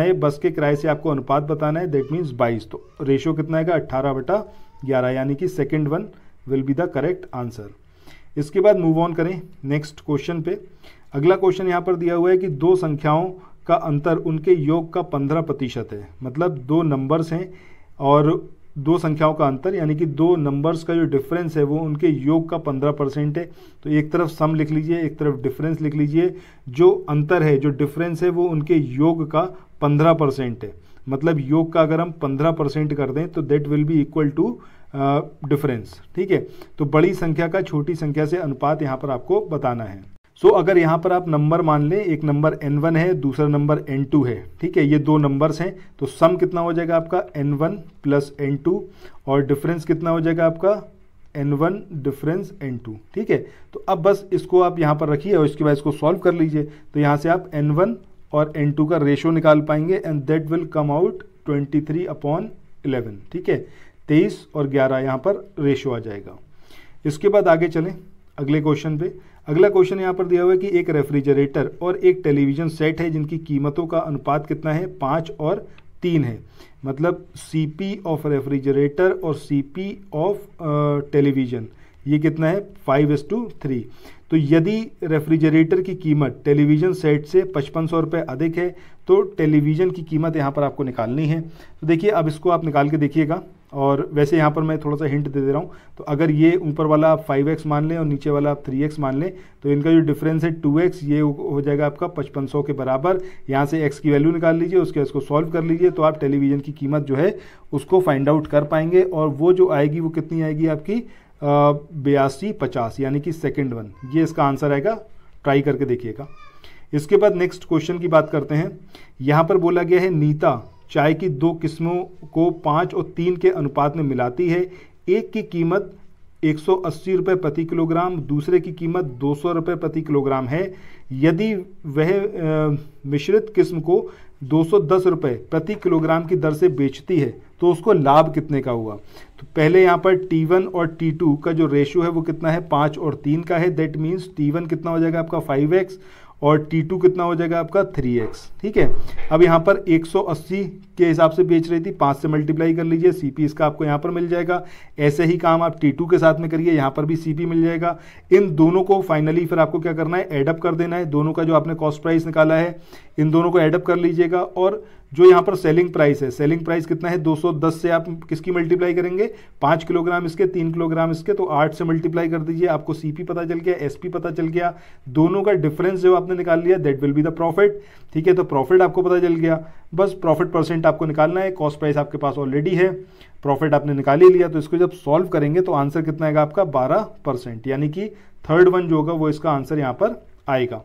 नए बस के किराए से आपको अनुपात बताना है दैट मीन्स बाईस तो रेशियो कितना आएगा अट्ठारह बटा ग्यारह यानी कि second one will be the correct answer इसके बाद मूव ऑन करें नेक्स्ट क्वेश्चन पे अगला क्वेश्चन यहाँ पर दिया हुआ है कि दो संख्याओं का अंतर उनके योग का पंद्रह प्रतिशत है मतलब दो नंबर्स हैं और दो संख्याओं का अंतर यानी कि दो नंबर्स का जो डिफरेंस है वो उनके योग का पंद्रह परसेंट है तो एक तरफ सम लिख लीजिए एक तरफ डिफरेंस लिख लीजिए जो अंतर है जो डिफरेंस है वो उनके योग का पंद्रह परसेंट है मतलब योग का अगर हम पंद्रह परसेंट कर दें तो that will be equal to difference ठीक है तो बड़ी संख्या का छोटी संख्या से अनुपात यहाँ पर आपको बताना है सो so, अगर यहाँ पर आप नंबर मान लें एक नंबर एन वन है दूसरा नंबर एन टू है ठीक है ये दो नंबर्स हैं तो सम कितना हो जाएगा आपका N one plus N two और डिफरेंस कितना हो जाएगा आपका N one difference N two ठीक है तो अब बस इसको आप यहाँ पर रखिए और इसके बाद इसको सॉल्व कर लीजिए तो यहाँ से आप एन वन और एन टू का रेशो निकाल पाएंगे and that will come out twenty three upon eleven ठीक है तेईस और ग्यारह यहाँ पर रेशो आ जाएगा इसके बाद आगे चलें अगले क्वेश्चन पे अगला क्वेश्चन यहाँ पर दिया हुआ है कि एक रेफ्रिजरेटर और एक टेलीविज़न सेट है जिनकी कीमतों का अनुपात कितना है पाँच और तीन है मतलब सी पी ऑफ रेफ्रिजरेटर और सी पी ऑफ टेलीविज़न ये कितना है फाइव एस टू थ्री तो यदि रेफ्रिजरेटर की कीमत टेलीविज़न सेट से पचपन सौ रुपये अधिक है तो टेलीविज़न की कीमत यहाँ पर आपको निकालनी है तो देखिए अब इसको आप निकाल के देखिएगा और वैसे यहाँ पर मैं थोड़ा सा हिंट दे दे रहा हूँ तो अगर ये ऊपर वाला आप फाइव एक्स मान लें और नीचे वाला आप थ्री एक्स मान लें तो इनका जो डिफरेंस है टू एक्स ये हो जाएगा आपका पचपन सौ के बराबर यहाँ से एक्स की वैल्यू निकाल लीजिए उसके इसको सॉल्व कर लीजिए तो आप टेलीविज़न की कीमत जो है उसको फाइंड आउट कर पाएंगे और वो जो आएगी वो कितनी आएगी आपकी बयासी पचास यानी कि सेकेंड वन ये इसका आंसर आएगा ट्राई करके देखिएगा इसके बाद नेक्स्ट क्वेश्चन की बात करते हैं यहाँ पर बोला गया है नीता चाय की दो किस्मों को पाँच और तीन के अनुपात में मिलाती है एक की कीमत एक सौ अस्सी प्रति किलोग्राम दूसरे की कीमत दो सौ रुपये प्रति किलोग्राम है यदि वह मिश्रित किस्म को दो सौ दस रुपये प्रति किलोग्राम की दर से बेचती है तो उसको लाभ कितने का हुआ तो पहले यहाँ पर टी वन और टी टू का जो रेशियो है वो कितना है पाँच और तीन का है दैट मीन्स टी वन कितना हो जाएगा आपका फाइव एक्स और T2 कितना हो जाएगा आपका 3x ठीक है अब यहाँ पर 180 के हिसाब से बेच रही थी पाँच से मल्टीप्लाई कर लीजिए सी पी इसका आपको यहाँ पर मिल जाएगा ऐसे ही काम आप T2 के साथ में करिए यहाँ पर भी सी पी मिल जाएगा इन दोनों को फाइनली फिर आपको क्या करना है एडअप कर देना है दोनों का जो आपने कॉस्ट प्राइस निकाला है इन दोनों को एडअप कर लीजिएगा और जो यहाँ पर सेलिंग प्राइस है सेलिंग प्राइस कितना है 210 से आप किसकी मल्टीप्लाई करेंगे पाँच किलोग्राम इसके तीन किलोग्राम इसके तो आठ से मल्टीप्लाई कर दीजिए आपको सी पता चल गया एस पता चल गया दोनों का डिफरेंस जो आपने निकाल लिया that will be the profit ठीक है तो प्रॉफिट आपको पता चल गया बस प्रॉफिट परसेंट आपको निकालना है कॉस्ट प्राइस आपके पास ऑलरेडी है प्रॉफिट आपने निकाल ही लिया तो इसको जब सॉल्व करेंगे तो आंसर कितना आएगा आपका बारह परसेंट यानी कि थर्ड वन जो होगा वो इसका आंसर यहाँ पर आएगा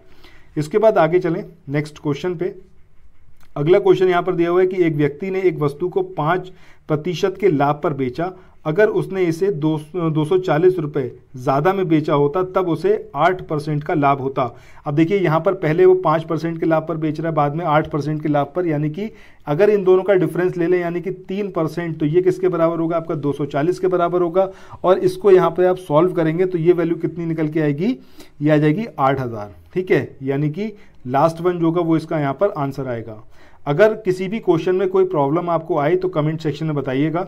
इसके बाद आगे चलें नेक्स्ट क्वेश्चन पे अगला क्वेश्चन यहाँ पर दिया हुआ है कि एक व्यक्ति ने एक वस्तु को पाँच प्रतिशत के लाभ पर बेचा अगर उसने इसे दो दो रुपये ज़्यादा में बेचा होता तब उसे आठ परसेंट का लाभ होता अब देखिए यहाँ पर पहले वो पाँच परसेंट के लाभ पर बेच रहा है बाद में आठ परसेंट के लाभ पर यानी कि अगर इन दोनों का डिफरेंस ले लें यानी कि तीन परसेंट तो ये किसके बराबर होगा आपका 240 के बराबर होगा और इसको यहाँ पर आप सॉल्व करेंगे तो ये वैल्यू कितनी निकल के आएगी ये आ जाएगी आठ ठीक है यानी कि लास्ट वन जो होगा वो इसका यहाँ पर आंसर आएगा अगर किसी भी क्वेश्चन में कोई प्रॉब्लम आपको आए तो कमेंट सेक्शन में बताइएगा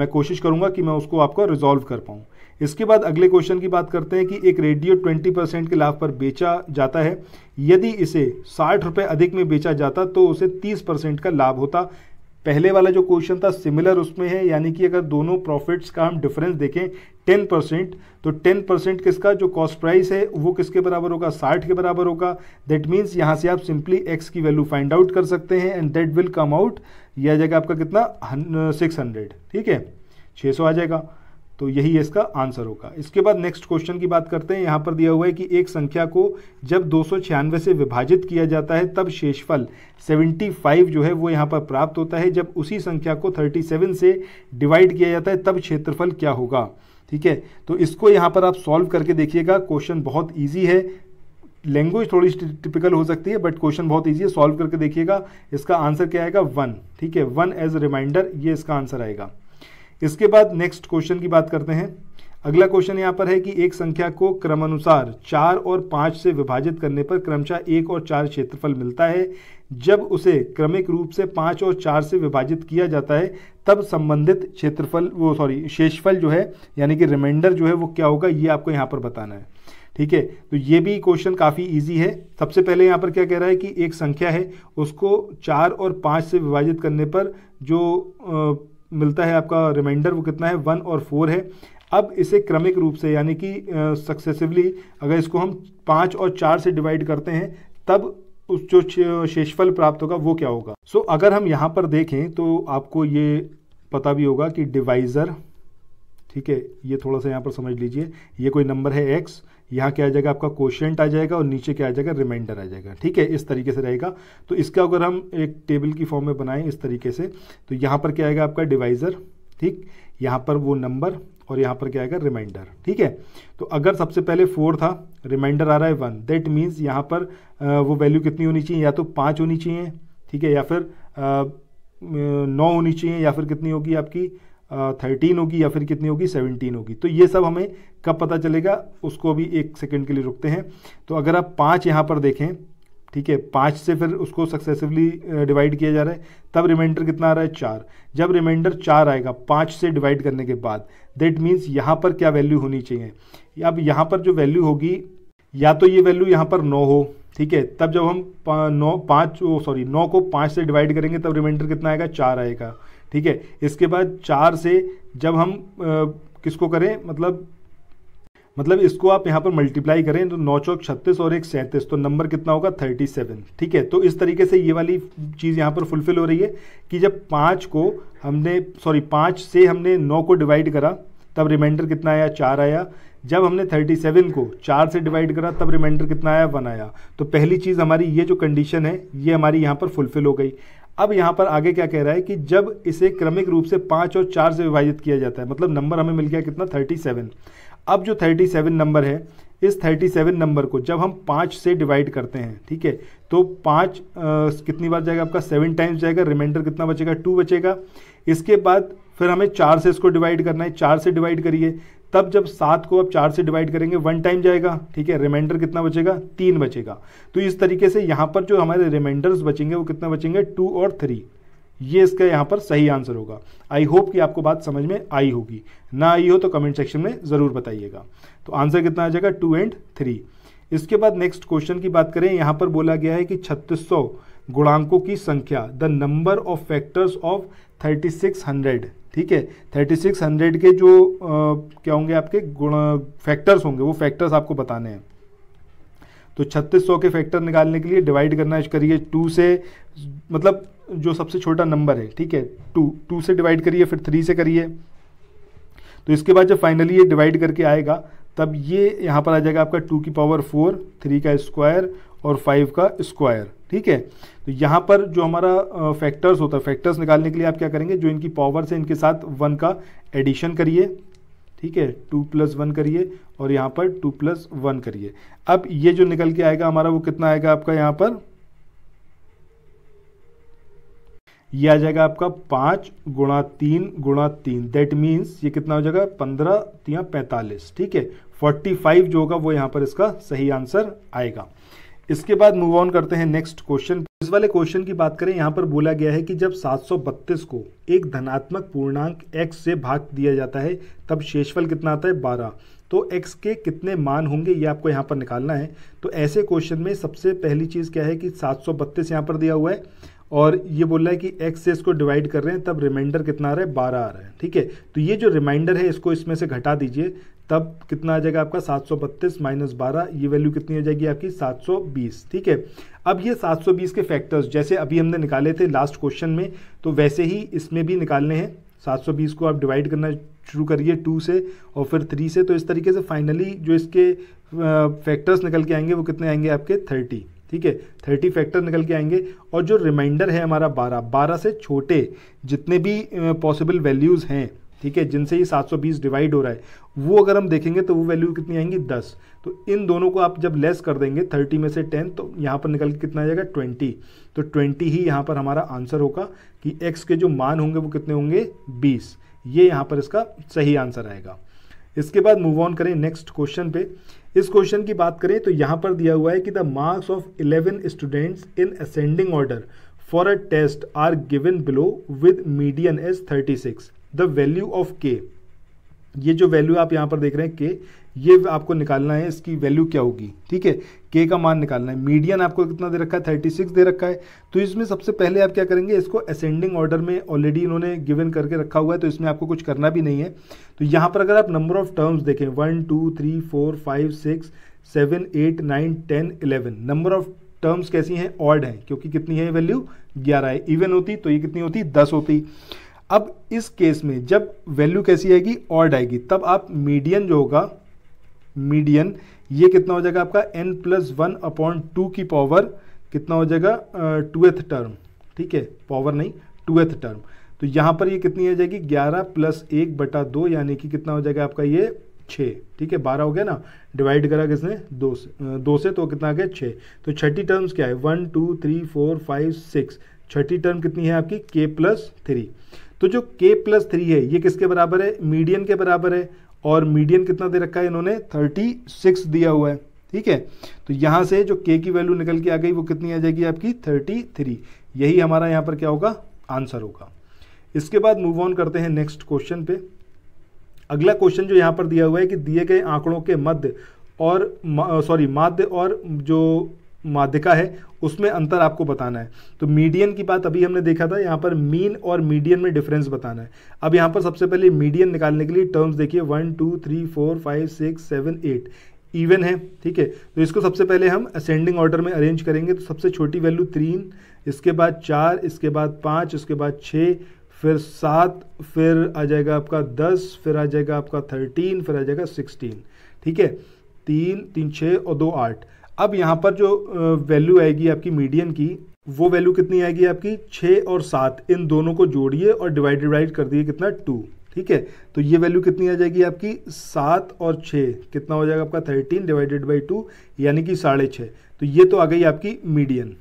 मैं कोशिश करूंगा कि मैं उसको आपको रिजॉल्व कर पाऊँ इसके बाद अगले क्वेश्चन की बात करते हैं कि एक रेडियो 20 परसेंट के लाभ पर बेचा जाता है यदि इसे साठ रुपये अधिक में बेचा जाता तो उसे 30 परसेंट का लाभ होता पहले वाला जो क्वेश्चन था सिमिलर उसमें है यानी कि अगर दोनों प्रॉफिट्स का हम डिफरेंस देखें टेन परसेंट तो टेन परसेंट किसका जो कॉस्ट प्राइस है वो किसके बराबर होगा साठ के बराबर होगा दैट मीन्स यहाँ से आप सिंपली एक्स की वैल्यू फाइंड आउट कर सकते हैं and that will come out यह आ जाएगा आपका कितना सिक्स हंड्रेड ठीक है छः सौ आ जाएगा तो यही इसका आंसर होगा इसके बाद नेक्स्ट क्वेश्चन की बात करते हैं यहाँ पर दिया हुआ है कि एक संख्या को जब दो से विभाजित किया जाता है तब शेषफल 75 जो है वो यहाँ पर प्राप्त होता है जब उसी संख्या को 37 से डिवाइड किया जाता है तब क्षेत्रफल क्या होगा ठीक है तो इसको यहाँ पर आप सॉल्व करके देखिएगा क्वेश्चन बहुत ईजी है लैंग्वेज थोड़ी टिपिकल हो सकती है बट क्वेश्चन बहुत ईजी है सॉल्व करके देखिएगा इसका आंसर क्या आएगा वन ठीक है वन एज रिमाइंडर ये इसका आंसर आएगा इसके बाद नेक्स्ट क्वेश्चन की बात करते हैं अगला क्वेश्चन यहाँ पर है कि एक संख्या को क्रमानुसार चार और पाँच से विभाजित करने पर क्रमशः एक और चार क्षेत्रफल मिलता है जब उसे क्रमिक रूप से पाँच और चार से विभाजित किया जाता है तब संबंधित क्षेत्रफल वो सॉरी शेषफल जो है यानी कि रिमाइंडर जो है वो क्या होगा ये आपको यहाँ पर बताना है ठीक है तो ये भी क्वेश्चन काफ़ी इजी है सबसे पहले यहाँ पर क्या कह रहा है कि एक संख्या है उसको चार और पाँच से विभाजित करने पर जो आ, मिलता है आपका रिमाइंडर वो कितना है वन और फोर है अब इसे क्रमिक रूप से यानी कि सक्सेसिवली अगर इसको हम पाँच और चार से डिवाइड करते हैं तब उस जो शेषफल प्राप्त होगा वो क्या होगा सो so, अगर हम यहाँ पर देखें तो आपको ये पता भी होगा कि डिवाइज़र ठीक है ये थोड़ा सा यहाँ पर समझ लीजिए ये कोई नंबर है एक्स यहाँ क्या आ जाएगा आपका क्वेश्चन आ जाएगा और नीचे क्या आ जाएगा रिमाइंडर आ जाएगा ठीक है इस तरीके से रहेगा तो इसका अगर हम एक टेबल की फॉर्म में बनाएं इस तरीके से तो यहाँ पर क्या आएगा आपका डिवाइज़र ठीक यहाँ पर वो नंबर और यहाँ पर क्या आएगा रिमाइंडर ठीक है तो अगर सबसे पहले फोर था रिमाइंडर आ रहा है वन दैट मीन्स यहाँ पर वो वैल्यू कितनी होनी चाहिए या तो पाँच होनी चाहिए ठीक है या फिर नौ होनी चाहिए या फिर कितनी होगी आपकी थर्टीन होगी या फिर कितनी होगी सेवनटीन होगी तो ये सब हमें कब पता चलेगा उसको भी एक सेकेंड के लिए रुकते हैं तो अगर आप पाँच यहाँ पर देखें ठीक है पाँच से फिर उसको सक्सेसिवली डिवाइड किया जा रहा है तब रिमाइंडर कितना आ रहा है चार जब रिमाइंडर चार आएगा पाँच से डिवाइड करने के बाद दैट मीन्स यहाँ पर क्या वैल्यू होनी चाहिए अब यहाँ पर जो वैल्यू होगी या तो ये वैल्यू यहाँ पर नौ हो ठीक है तब जब हम पा, नौ पाँच सॉरी नौ को पाँच से डिवाइड करेंगे तब रिमाइंडर कितना आएगा चार आएगा ठीक है इसके बाद चार से जब हम आ, किसको करें मतलब मतलब इसको आप यहाँ पर मल्टीप्लाई करें तो नौ चौक छत्तीस और एक सैंतीस तो नंबर कितना होगा थर्टी सेवन ठीक है तो इस तरीके से ये वाली चीज़ यहाँ पर फुलफिल हो रही है कि जब पाँच को हमने सॉरी पाँच से हमने नौ को डिवाइड करा तब रिमाइंडर कितना आया चार आया जब हमने 37 को चार से डिवाइड करा तब रिमाइंडर कितना आया वन आया तो पहली चीज़ हमारी ये जो कंडीशन है ये हमारी यहाँ पर फुलफिल हो गई अब यहाँ पर आगे क्या कह रहा है कि जब इसे क्रमिक रूप से पाँच और चार से विभाजित किया जाता है मतलब नंबर हमें मिल गया कितना 37 अब जो 37 नंबर है इस 37 नंबर को जब हम पाँच से डिवाइड करते हैं ठीक है तो पाँच कितनी बार जाएगा आपका सेवन टाइम्स जाएगा रिमाइंडर कितना बचेगा टू बचेगा इसके बाद फिर हमें चार से इसको डिवाइड करना है चार से डिवाइड करिए तब जब सात को आप चार से डिवाइड करेंगे वन टाइम जाएगा ठीक है रिमाइंडर कितना बचेगा तीन बचेगा तो इस तरीके से यहाँ पर जो हमारे रिमाइंडर्स बचेंगे वो कितना बचेंगे टू और थ्री ये इसका यहाँ पर सही आंसर होगा आई होप कि आपको बात समझ में आई होगी ना आई हो तो कमेंट सेक्शन में ज़रूर बताइएगा तो आंसर कितना आ जाएगा टू एंड थ्री इसके बाद नेक्स्ट क्वेश्चन की बात करें यहाँ पर बोला गया है कि 3600 गुणांकों की संख्या the number of factors of 3600 ठीक है 3600 के जो आ, क्या होंगे आपके गुण फैक्टर्स होंगे वो फैक्टर्स आपको बताने हैं तो 3600 के फैक्टर निकालने के लिए डिवाइड करना करिए टू से मतलब जो सबसे छोटा नंबर है ठीक है टू टू से डिवाइड करिए फिर थ्री से करिए तो इसके बाद जब फाइनली ये डिवाइड करके आएगा तब ये यहाँ पर आ जाएगा आपका टू की पावर फोर थ्री का स्क्वायर और फाइव का स्क्वायर ठीक है तो यहाँ पर जो हमारा फैक्टर्स होता है फैक्टर्स निकालने के लिए आप क्या करेंगे जो इनकी पावर से इनके साथ वन का एडिशन करिए ठीक है टू प्लस वन करिए और यहाँ पर टू प्लस वन करिए अब ये जो निकल के आएगा हमारा वो कितना आएगा आपका यहाँ पर ये आ जाएगा आपका पाँच गुणा तीन गुणा तीन दैट मीन्स ये कितना हो जाएगा पंद्रह या पैंतालीस ठीक है फोर्टी फाइव जो होगा वो यहाँ पर इसका सही आंसर आएगा इसके बाद मूव ऑन करते हैं नेक्स्ट क्वेश्चन इस वाले क्वेश्चन की बात करें यहाँ पर बोला गया है कि जब सात को एक धनात्मक पूर्णांक एक्स से भाग दिया जाता है तब शेषफल कितना आता है बारह तो x के कितने मान होंगे ये आपको यहाँ पर निकालना है तो ऐसे क्वेश्चन में सबसे पहली चीज़ क्या है कि 732 सौ यहाँ पर दिया हुआ है और ये बोल रहा है कि एक्स से इसको डिवाइड कर रहे हैं तब रिमाइंडर कितना आ रहा है बारह आ रहा है ठीक है तो ये जो रिमाइंडर है इसको इसमें से घटा दीजिए तब कितना आ जाएगा आपका सात सौ बत्तीस माइनस बारह ये वैल्यू कितनी हो जाएगी आपकी सात सौ बीस ठीक है अब ये सात सौ बीस के फैक्टर्स जैसे अभी हमने निकाले थे लास्ट क्वेश्चन में तो वैसे ही इसमें भी निकालने हैं सात सौ बीस को आप डिवाइड करना शुरू करिए टू से और फिर थ्री से तो इस तरीके से फाइनली जो इसके फैक्टर्स निकल के आएंगे वो कितने आएंगे आपके थर्टी ठीक है थर्टी फैक्टर निकल के आएंगे और जो रिमाइंडर है हमारा बारह बारह से छोटे जितने भी पॉसिबल वैल्यूज़ हैं ठीक है जिनसे ये 720 डिवाइड हो रहा है वो अगर हम देखेंगे तो वो वैल्यू कितनी आएंगी 10 तो इन दोनों को आप जब लेस कर देंगे 30 में से 10 तो यहाँ पर निकल के कितना जाएगा 20 तो 20 ही यहाँ पर हमारा आंसर होगा कि x के जो मान होंगे वो कितने होंगे 20 ये यहाँ पर इसका सही आंसर आएगा इसके बाद मूव ऑन करें नेक्स्ट क्वेश्चन पे इस क्वेश्चन की बात करें तो यहाँ पर दिया हुआ है कि the marks of 11 students in ascending order for a test are given below with median as 36 the value of K ये जो वैल्यू आप यहाँ पर देख रहे हैं के ये आपको निकालना है इसकी वैल्यू क्या होगी ठीक है के का मान निकालना है मीडियन आपको कितना दे रखा है थर्टी सिक्स दे रखा है तो इसमें सबसे पहले आप क्या करेंगे इसको असेंडिंग ऑर्डर में ऑलरेडी इन्होंने गिवन करके रखा हुआ है तो इसमें आपको कुछ करना भी नहीं है तो यहाँ पर अगर आप नंबर ऑफ टर्म्स देखें one two three four five six seven eight nine ten eleven number of terms कैसी हैं ऑड हैं क्योंकि कितनी है वैल्यू ग्यारह है इवन होती तो ये कितनी होती दस होती अब इस केस में जब वैल्यू कैसी आएगी ऑड आएगी तब आप मीडियन जो होगा मीडियन ये कितना हो जाएगा आपका N plus one upon two की पावर कितना हो जाएगा टूएथ टर्म ठीक है पावर नहीं टूएथ टर्म तो यहाँ पर ये कितनी आ जाएगी ग्यारह प्लस एक बटा दो यानी कि कितना हो जाएगा आपका ये छः ठीक है बारह हो गया ना डिवाइड करा किसने दो से दो से तो कितना आ गया छः तो छठी टर्म्स क्या है one two three four five six छठी टर्म कितनी है आपकी के प्लस थ्री तो जो के प्लस थ्री है ये किसके बराबर है मीडियन के बराबर है और मीडियन कितना दे रखा है इन्होंने थर्टी सिक्स दिया हुआ है ठीक है तो यहाँ से जो के की वैल्यू निकल के आ गई वो कितनी आ जाएगी आपकी थर्टी थ्री यही हमारा यहाँ पर क्या होगा आंसर होगा इसके बाद मूव ऑन करते हैं नेक्स्ट क्वेश्चन पे अगला क्वेश्चन जो यहाँ पर दिया हुआ है कि दिए गए आंकड़ों के मध्य और सॉरी माध्य और जो माध्यिका है उसमें अंतर आपको बताना है तो मीडियन की बात अभी हमने देखा था यहाँ पर मीन और मीडियन में डिफरेंस बताना है अब यहाँ पर सबसे पहले मीडियन निकालने के लिए टर्म्स देखिए one two three four five six seven eight even है ठीक है तो इसको सबसे पहले हम असेंडिंग ऑर्डर में अरेंज करेंगे तो सबसे छोटी वैल्यू तीन इसके बाद चार इसके बाद पाँच इसके बाद छः फिर सात फिर आ जाएगा आपका दस फिर आ जाएगा आपका थर्टीन फिर आ जाएगा सिक्सटीन ठीक है तीन तीन छः और दो आठ अब यहाँ पर जो वैल्यू आएगी आपकी मीडियन की वो वैल्यू कितनी आएगी आपकी छः और सात इन दोनों को जोड़िए और डिवाइड डिवाइड कर दिए कितना टू ठीक है तो ये वैल्यू कितनी आ जाएगी आपकी सात और छः कितना हो जाएगा आपका थर्टीन डिवाइडेड बाई टू यानी कि साढ़े छः तो ये तो आ गई आपकी मीडियन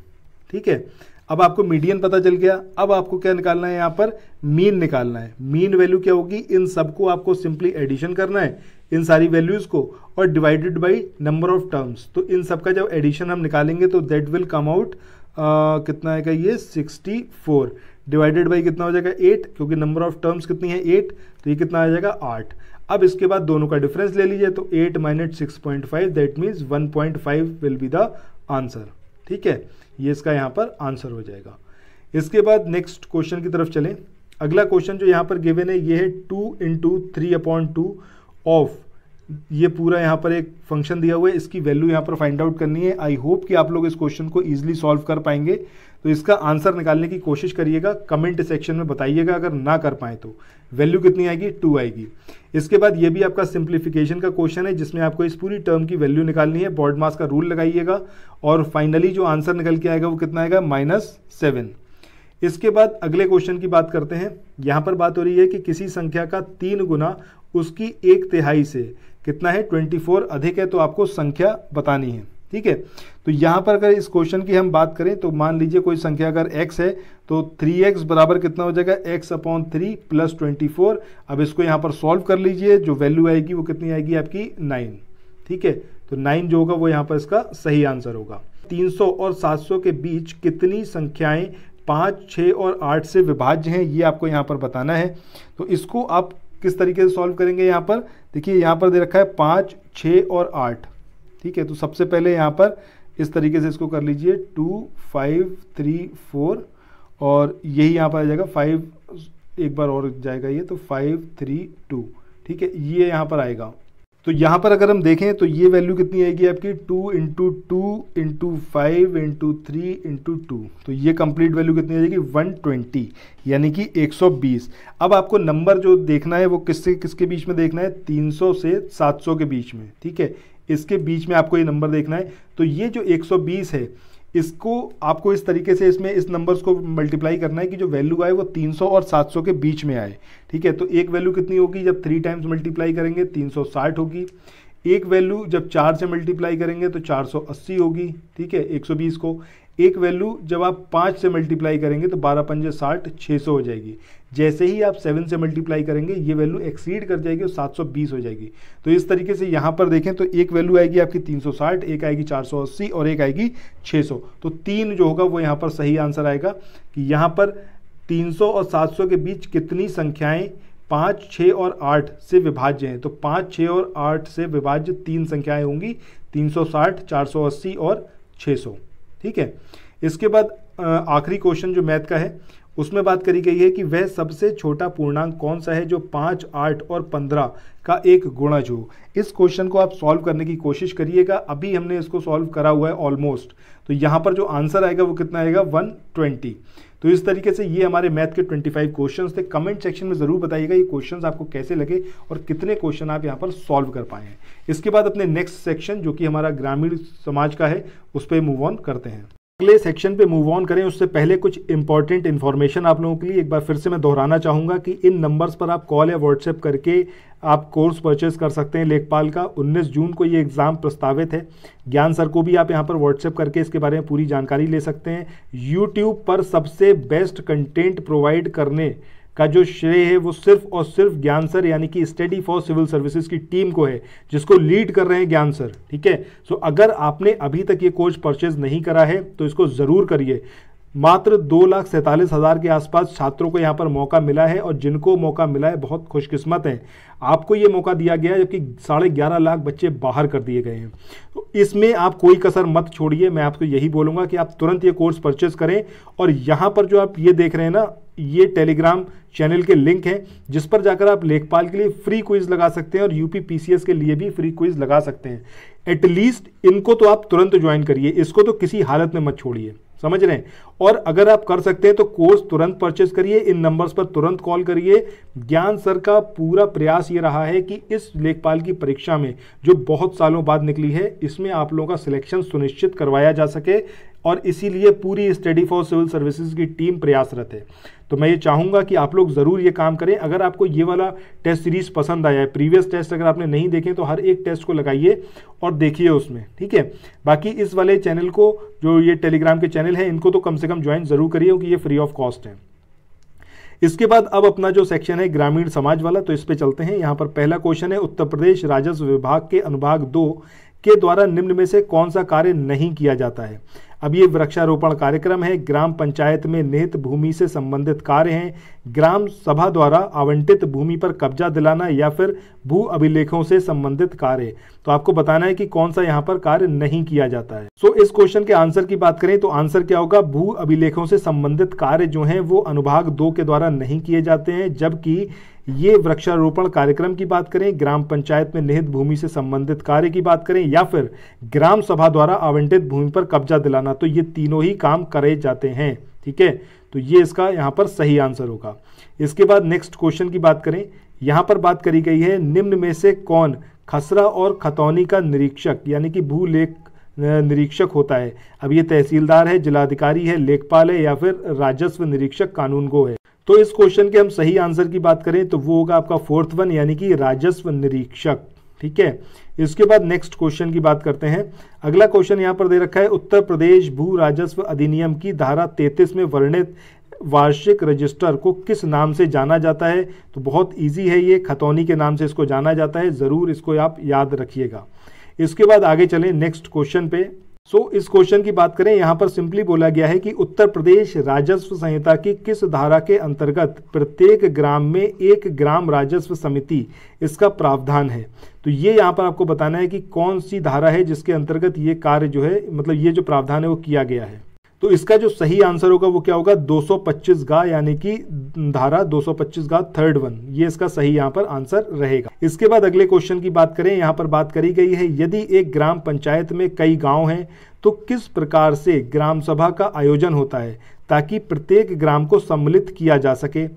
ठीक है अब आपको मीडियन पता चल गया अब आपको क्या निकालना है यहाँ पर मीन निकालना है मीन वैल्यू क्या होगी इन सबको आपको सिंपली एडिशन करना है इन सारी वैल्यूज़ को और divided by number of terms तो इन सब का जब एडिशन हम निकालेंगे तो दैट विल कम आउट कितना आएगा ये 64 डिवाइडेड बाई कितना हो जाएगा 8 क्योंकि नंबर ऑफ टर्म्स कितनी है 8 तो ये कितना आ जाएगा 8 अब इसके बाद दोनों का डिफरेंस ले लीजिए तो 8 minus six point five that means one point five will be the answer ठीक है ये इसका यहाँ पर आंसर हो जाएगा इसके बाद नेक्स्ट क्वेश्चन की तरफ चलें अगला क्वेश्चन जो यहाँ पर गिवेन है ये है two into three upon two of ये पूरा यहाँ पर एक फंक्शन दिया हुआ है इसकी वैल्यू यहाँ पर फाइंड आउट करनी है आई होप कि आप लोग इस क्वेश्चन को ईजिली सॉल्व कर पाएंगे तो इसका आंसर निकालने की कोशिश करिएगा कमेंट सेक्शन में बताइएगा अगर ना कर पाए तो वैल्यू कितनी आएगी टू आएगी इसके बाद ये भी आपका सिंप्लीफिकेशन का क्वेश्चन है जिसमें आपको इस पूरी टर्म की वैल्यू निकालनी है बॉर्ड मास का रूल लगाइएगा और फाइनली जो आंसर निकल के आएगा वो कितना आएगा माइनस सेवन इसके बाद अगले क्वेश्चन की बात करते हैं यहाँ पर बात हो रही है कि किसी संख्या का तीन गुना उसकी एक तिहाई से कितना है 24 अधिक है तो आपको संख्या बतानी है ठीक है तो यहाँ पर अगर इस क्वेश्चन की हम बात करें तो मान लीजिए कोई संख्या अगर x है तो 3x बराबर कितना हो जाएगा x upon three plus twenty अब इसको यहाँ पर सॉल्व कर लीजिए जो वैल्यू आएगी वो कितनी आएगी आपकी नाइन ठीक है तो नाइन जो होगा वो यहाँ पर इसका सही आंसर होगा 300 और 700 के बीच कितनी संख्याएं पाँच छः और आठ से विभाज्य हैं ये आपको यहाँ पर बताना है तो इसको आप किस तरीके से सॉल्व करेंगे यहाँ पर देखिए यहाँ पर दे रखा है पाँच छः और आठ ठीक है तो सबसे पहले यहाँ पर इस तरीके से इसको कर लीजिए टू फाइव थ्री फोर और यही यहाँ पर आ जाएगा फाइव एक बार और जाएगा ये तो फाइव थ्री टू ठीक है ये यहाँ पर आएगा तो यहाँ पर अगर हम देखें तो ये वैल्यू कितनी आएगी आपकी two into two into five into three into two तो ये कंप्लीट वैल्यू कितनी आ जाएगी वन ट्वेंटी यानी कि एक सौ बीस अब आपको नंबर जो देखना है वो किससे किसके बीच में देखना है तीन सौ से सात सौ के बीच में ठीक है इसके बीच में आपको ये नंबर देखना है तो ये जो एक सौ बीस है इसको आपको इस तरीके से इसमें इस नंबर्स को मल्टीप्लाई करना है कि जो वैल्यू आए वो 300 और 700 के बीच में आए ठीक है तो एक वैल्यू कितनी होगी जब थ्री टाइम्स मल्टीप्लाई करेंगे 360 होगी एक वैल्यू जब चार से मल्टीप्लाई करेंगे तो 480 होगी ठीक है 120 को एक वैल्यू जब आप पाँच से मल्टीप्लाई करेंगे तो बारह पंजे साठ छः सौ हो जाएगी जैसे ही आप सेवन से मल्टीप्लाई करेंगे ये वैल्यू एक्सीड कर जाएगी और सात सौ बीस हो जाएगी तो इस तरीके से यहाँ पर देखें तो एक वैल्यू आएगी आपकी तीन सौ साठ एक आएगी चार सौ अस्सी और एक आएगी छः सौ तो तीन जो होगा वो यहाँ पर सही आंसर आएगा कि यहाँ पर तीन सौ और सात सौ के बीच कितनी संख्याएँ पाँच छः और आठ से विभाज्य हैं तो पाँच छः और आठ से विभाज्य तीन संख्याएँ होंगी तीन सौ साठ चार सौ अस्सी और छः सौ ठीक है इसके बाद आखिरी क्वेश्चन जो मैथ का है उसमें बात करी गई है कि वह सबसे छोटा पूर्णांक कौन सा है जो पाँच आठ और पंद्रह का एक गुणज हो इस क्वेश्चन को आप सॉल्व करने की कोशिश करिएगा अभी हमने इसको सॉल्व करा हुआ है ऑलमोस्ट तो यहाँ पर जो आंसर आएगा वो कितना आएगा वन ट्वेंटी तो इस तरीके से ये हमारे मैथ के 25 क्वेश्चन थे कमेंट सेक्शन में ज़रूर बताइएगा ये क्वेश्चंस आपको कैसे लगे और कितने क्वेश्चन आप यहाँ पर सॉल्व कर पाए हैं इसके बाद अपने नेक्स्ट सेक्शन जो कि हमारा ग्रामीण समाज का है उस पर मूव ऑन करते हैं अगले सेक्शन पे मूव ऑन करें उससे पहले कुछ इंपॉर्टेंट इन्फॉर्मेशन आप लोगों के लिए एक बार फिर से मैं दोहराना चाहूँगा कि इन नंबर्स पर आप कॉल या व्हाट्सएप करके आप कोर्स परचेस कर सकते हैं लेखपाल का 19 जून को ये एग्ज़ाम प्रस्तावित है ज्ञान सर को भी आप यहाँ पर व्हाट्सएप करके इसके बारे में पूरी जानकारी ले सकते हैं यूट्यूब पर सबसे बेस्ट कंटेंट प्रोवाइड करने का जो श्रेय है वो सिर्फ और सिर्फ ज्ञान सर यानी कि स्टडी फॉर सिविल सर्विसेज की टीम को है जिसको लीड कर रहे हैं ज्ञान सर ठीक है सो अगर आपने अभी तक ये कोर्स परचेज नहीं करा है तो इसको ज़रूर करिए मात्र दो लाख सैंतालीस हज़ार के आसपास छात्रों को यहाँ पर मौका मिला है और जिनको मौका मिला है बहुत खुशकिस्मत है आपको ये मौका दिया गया है जबकि साढ़े ग्यारह लाख बच्चे बाहर कर दिए गए हैं तो इसमें आप कोई कसर मत छोड़िए मैं आपको यही बोलूँगा कि आप तुरंत ये कोर्स परचेस करें और यहाँ पर जो आप ये देख रहे हैं ना ये टेलीग्राम चैनल के लिंक हैं जिस पर जाकर आप लेखपाल के लिए फ्री क्विज लगा सकते हैं और यूपी पीसीएस के लिए भी फ्री क्विज लगा सकते हैं एटलीस्ट इनको तो आप तुरंत ज्वाइन करिए इसको तो किसी हालत में मत छोड़िए समझ रहे हैं और अगर आप कर सकते हैं तो कोर्स तुरंत परचेस करिए इन नंबर्स पर तुरंत कॉल करिए ज्ञान सर का पूरा प्रयास ये रहा है कि इस लेखपाल की परीक्षा में जो बहुत सालों बाद निकली है इसमें आप लोगों का सिलेक्शन सुनिश्चित करवाया जा सके और इसीलिए पूरी स्टडी फॉर सिविल सर्विसेज की टीम प्रयासरत है तो मैं ये चाहूँगा कि आप लोग ज़रूर ये काम करें अगर आपको ये वाला टेस्ट सीरीज़ पसंद आया है प्रीवियस टेस्ट अगर आपने नहीं देखे तो हर एक टेस्ट को लगाइए और देखिए उसमें ठीक है बाकी इस वाले चैनल को जो ये टेलीग्राम के चैनल हैं इनको तो कम से कम ज्वाइन ज़रूर करिए क्योंकि ये फ्री ऑफ कॉस्ट है इसके बाद अब अपना जो सेक्शन है ग्रामीण समाज वाला तो इस पर चलते हैं यहाँ पर पहला क्वेश्चन है उत्तर प्रदेश राजस्व विभाग के अनुभाग दो के द्वारा निम्न में से कौन सा कार्य नहीं किया जाता है अब ये वृक्षारोपण कार्यक्रम है ग्राम पंचायत में निहित भूमि से संबंधित कार्य हैं ग्राम सभा द्वारा आवंटित भूमि पर कब्जा दिलाना या फिर भू अभिलेखों से संबंधित कार्य तो आपको बताना है कि कौन सा यहाँ पर कार्य नहीं किया जाता है सो so, इस क्वेश्चन के आंसर की बात करें तो आंसर क्या होगा भू अभिलेखों से संबंधित कार्य जो है वो अनुभाग दो के द्वारा नहीं किए जाते हैं जबकि ये वृक्षारोपण कार्यक्रम की बात करें ग्राम पंचायत में निहित भूमि से संबंधित कार्य की बात करें या फिर ग्राम सभा द्वारा आवंटित भूमि पर कब्जा दिलाना तो ये तीनों ही काम करे जाते हैं ठीक है तो ये इसका यहाँ पर सही आंसर होगा इसके बाद नेक्स्ट क्वेश्चन की बात करें यहाँ पर बात करी गई है निम्न में से कौन खसरा और खतौनी का निरीक्षक यानी कि भूलेख निरीक्षक होता है अब ये तहसीलदार है जिलाधिकारी है लेखपाल है या फिर राजस्व निरीक्षक कानून को है तो इस क्वेश्चन के हम सही आंसर की बात करें तो वो होगा आपका फोर्थ वन यानी कि राजस्व निरीक्षक ठीक है इसके बाद नेक्स्ट क्वेश्चन की बात करते हैं अगला क्वेश्चन यहाँ पर दे रखा है उत्तर प्रदेश भू राजस्व अधिनियम की धारा तैतीस में वर्णित वार्षिक रजिस्टर को किस नाम से जाना जाता है तो बहुत इजी है ये खतौनी के नाम से इसको जाना जाता है ज़रूर इसको आप याद रखिएगा इसके बाद आगे चलें नेक्स्ट क्वेश्चन पे सो so, इस क्वेश्चन की बात करें यहाँ पर सिंपली बोला गया है कि उत्तर प्रदेश राजस्व संहिता की किस धारा के अंतर्गत प्रत्येक ग्राम में एक ग्राम राजस्व समिति इसका प्रावधान है तो ये यहाँ पर आपको बताना है कि कौन सी धारा है जिसके अंतर्गत ये कार्य जो है मतलब ये जो प्रावधान है वो किया गया है तो इसका जो सही आंसर होगा वो क्या होगा 225 गा यानी कि धारा 225 गा थर्ड वन ये इसका सही यहाँ पर आंसर रहेगा इसके बाद अगले क्वेश्चन की बात करें यहाँ पर बात करी गई है यदि एक ग्राम पंचायत में कई गांव हैं तो किस प्रकार से ग्राम सभा का आयोजन होता है ताकि प्रत्येक ग्राम को सम्मिलित किया जा सके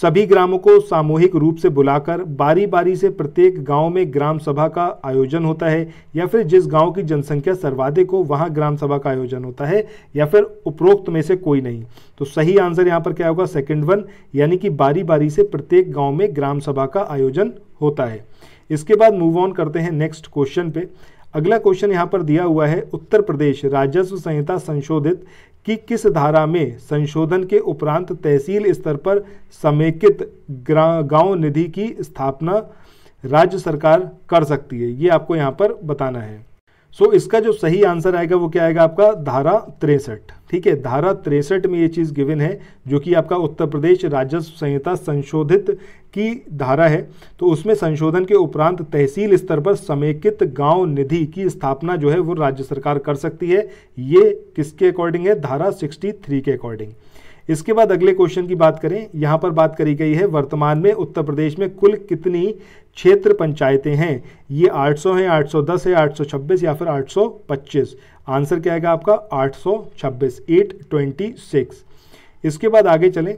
सभी ग्रामों को सामूहिक रूप से बुलाकर बारी बारी से प्रत्येक गांव में ग्राम सभा का आयोजन होता है या फिर जिस गांव की जनसंख्या सर्वाधिक हो वहां ग्राम सभा का आयोजन होता है या फिर उपरोक्त में से कोई नहीं तो सही आंसर यहां पर क्या होगा सेकंड वन यानी कि बारी बारी से प्रत्येक गाँव में ग्राम सभा का आयोजन होता है इसके बाद मूव ऑन करते हैं नेक्स्ट क्वेश्चन पे अगला क्वेश्चन यहाँ पर दिया हुआ है उत्तर प्रदेश राजस्व संहिता संशोधित कि किस धारा में संशोधन के उपरांत तहसील स्तर पर समेकित गांव निधि की स्थापना राज्य सरकार कर सकती है ये आपको यहाँ पर बताना है सो so, इसका जो सही आंसर आएगा वो क्या आएगा आपका धारा तिरसठ ठीक है धारा तिरसठ में ये चीज़ गिवन है जो कि आपका उत्तर प्रदेश राजस्व संहिता संशोधित की धारा है तो उसमें संशोधन के उपरांत तहसील स्तर पर समेकित गांव निधि की स्थापना जो है वो राज्य सरकार कर सकती है ये किसके अकॉर्डिंग है धारा 63 के अकॉर्डिंग इसके बाद अगले क्वेश्चन की बात करें यहाँ पर बात करी गई है वर्तमान में उत्तर प्रदेश में कुल कितनी क्षेत्र पंचायतें हैं ये 800 हैं 810 है 826 या फिर 825 आंसर क्या आएगा आपका 826 826 इसके बाद आगे चलें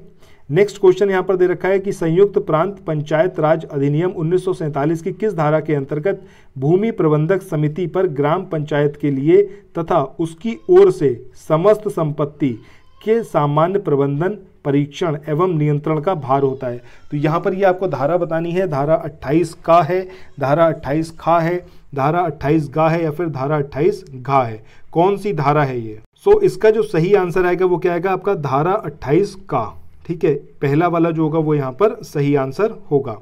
नेक्स्ट क्वेश्चन यहाँ पर दे रखा है कि संयुक्त प्रांत पंचायत राज अधिनियम उन्नीस की किस धारा के अंतर्गत भूमि प्रबंधक समिति पर ग्राम पंचायत के लिए तथा उसकी ओर से समस्त संपत्ति के सामान्य प्रबंधन परीक्षण एवं नियंत्रण का भार होता है तो यहाँ पर ये यह आपको धारा बतानी है धारा 28 का है धारा 28 खा है धारा 28 गा है या फिर धारा 28 घा है कौन सी धारा है ये सो so, इसका जो सही आंसर आएगा वो क्या आएगा आपका धारा 28 का ठीक है पहला वाला जो होगा वो यहाँ पर सही आंसर होगा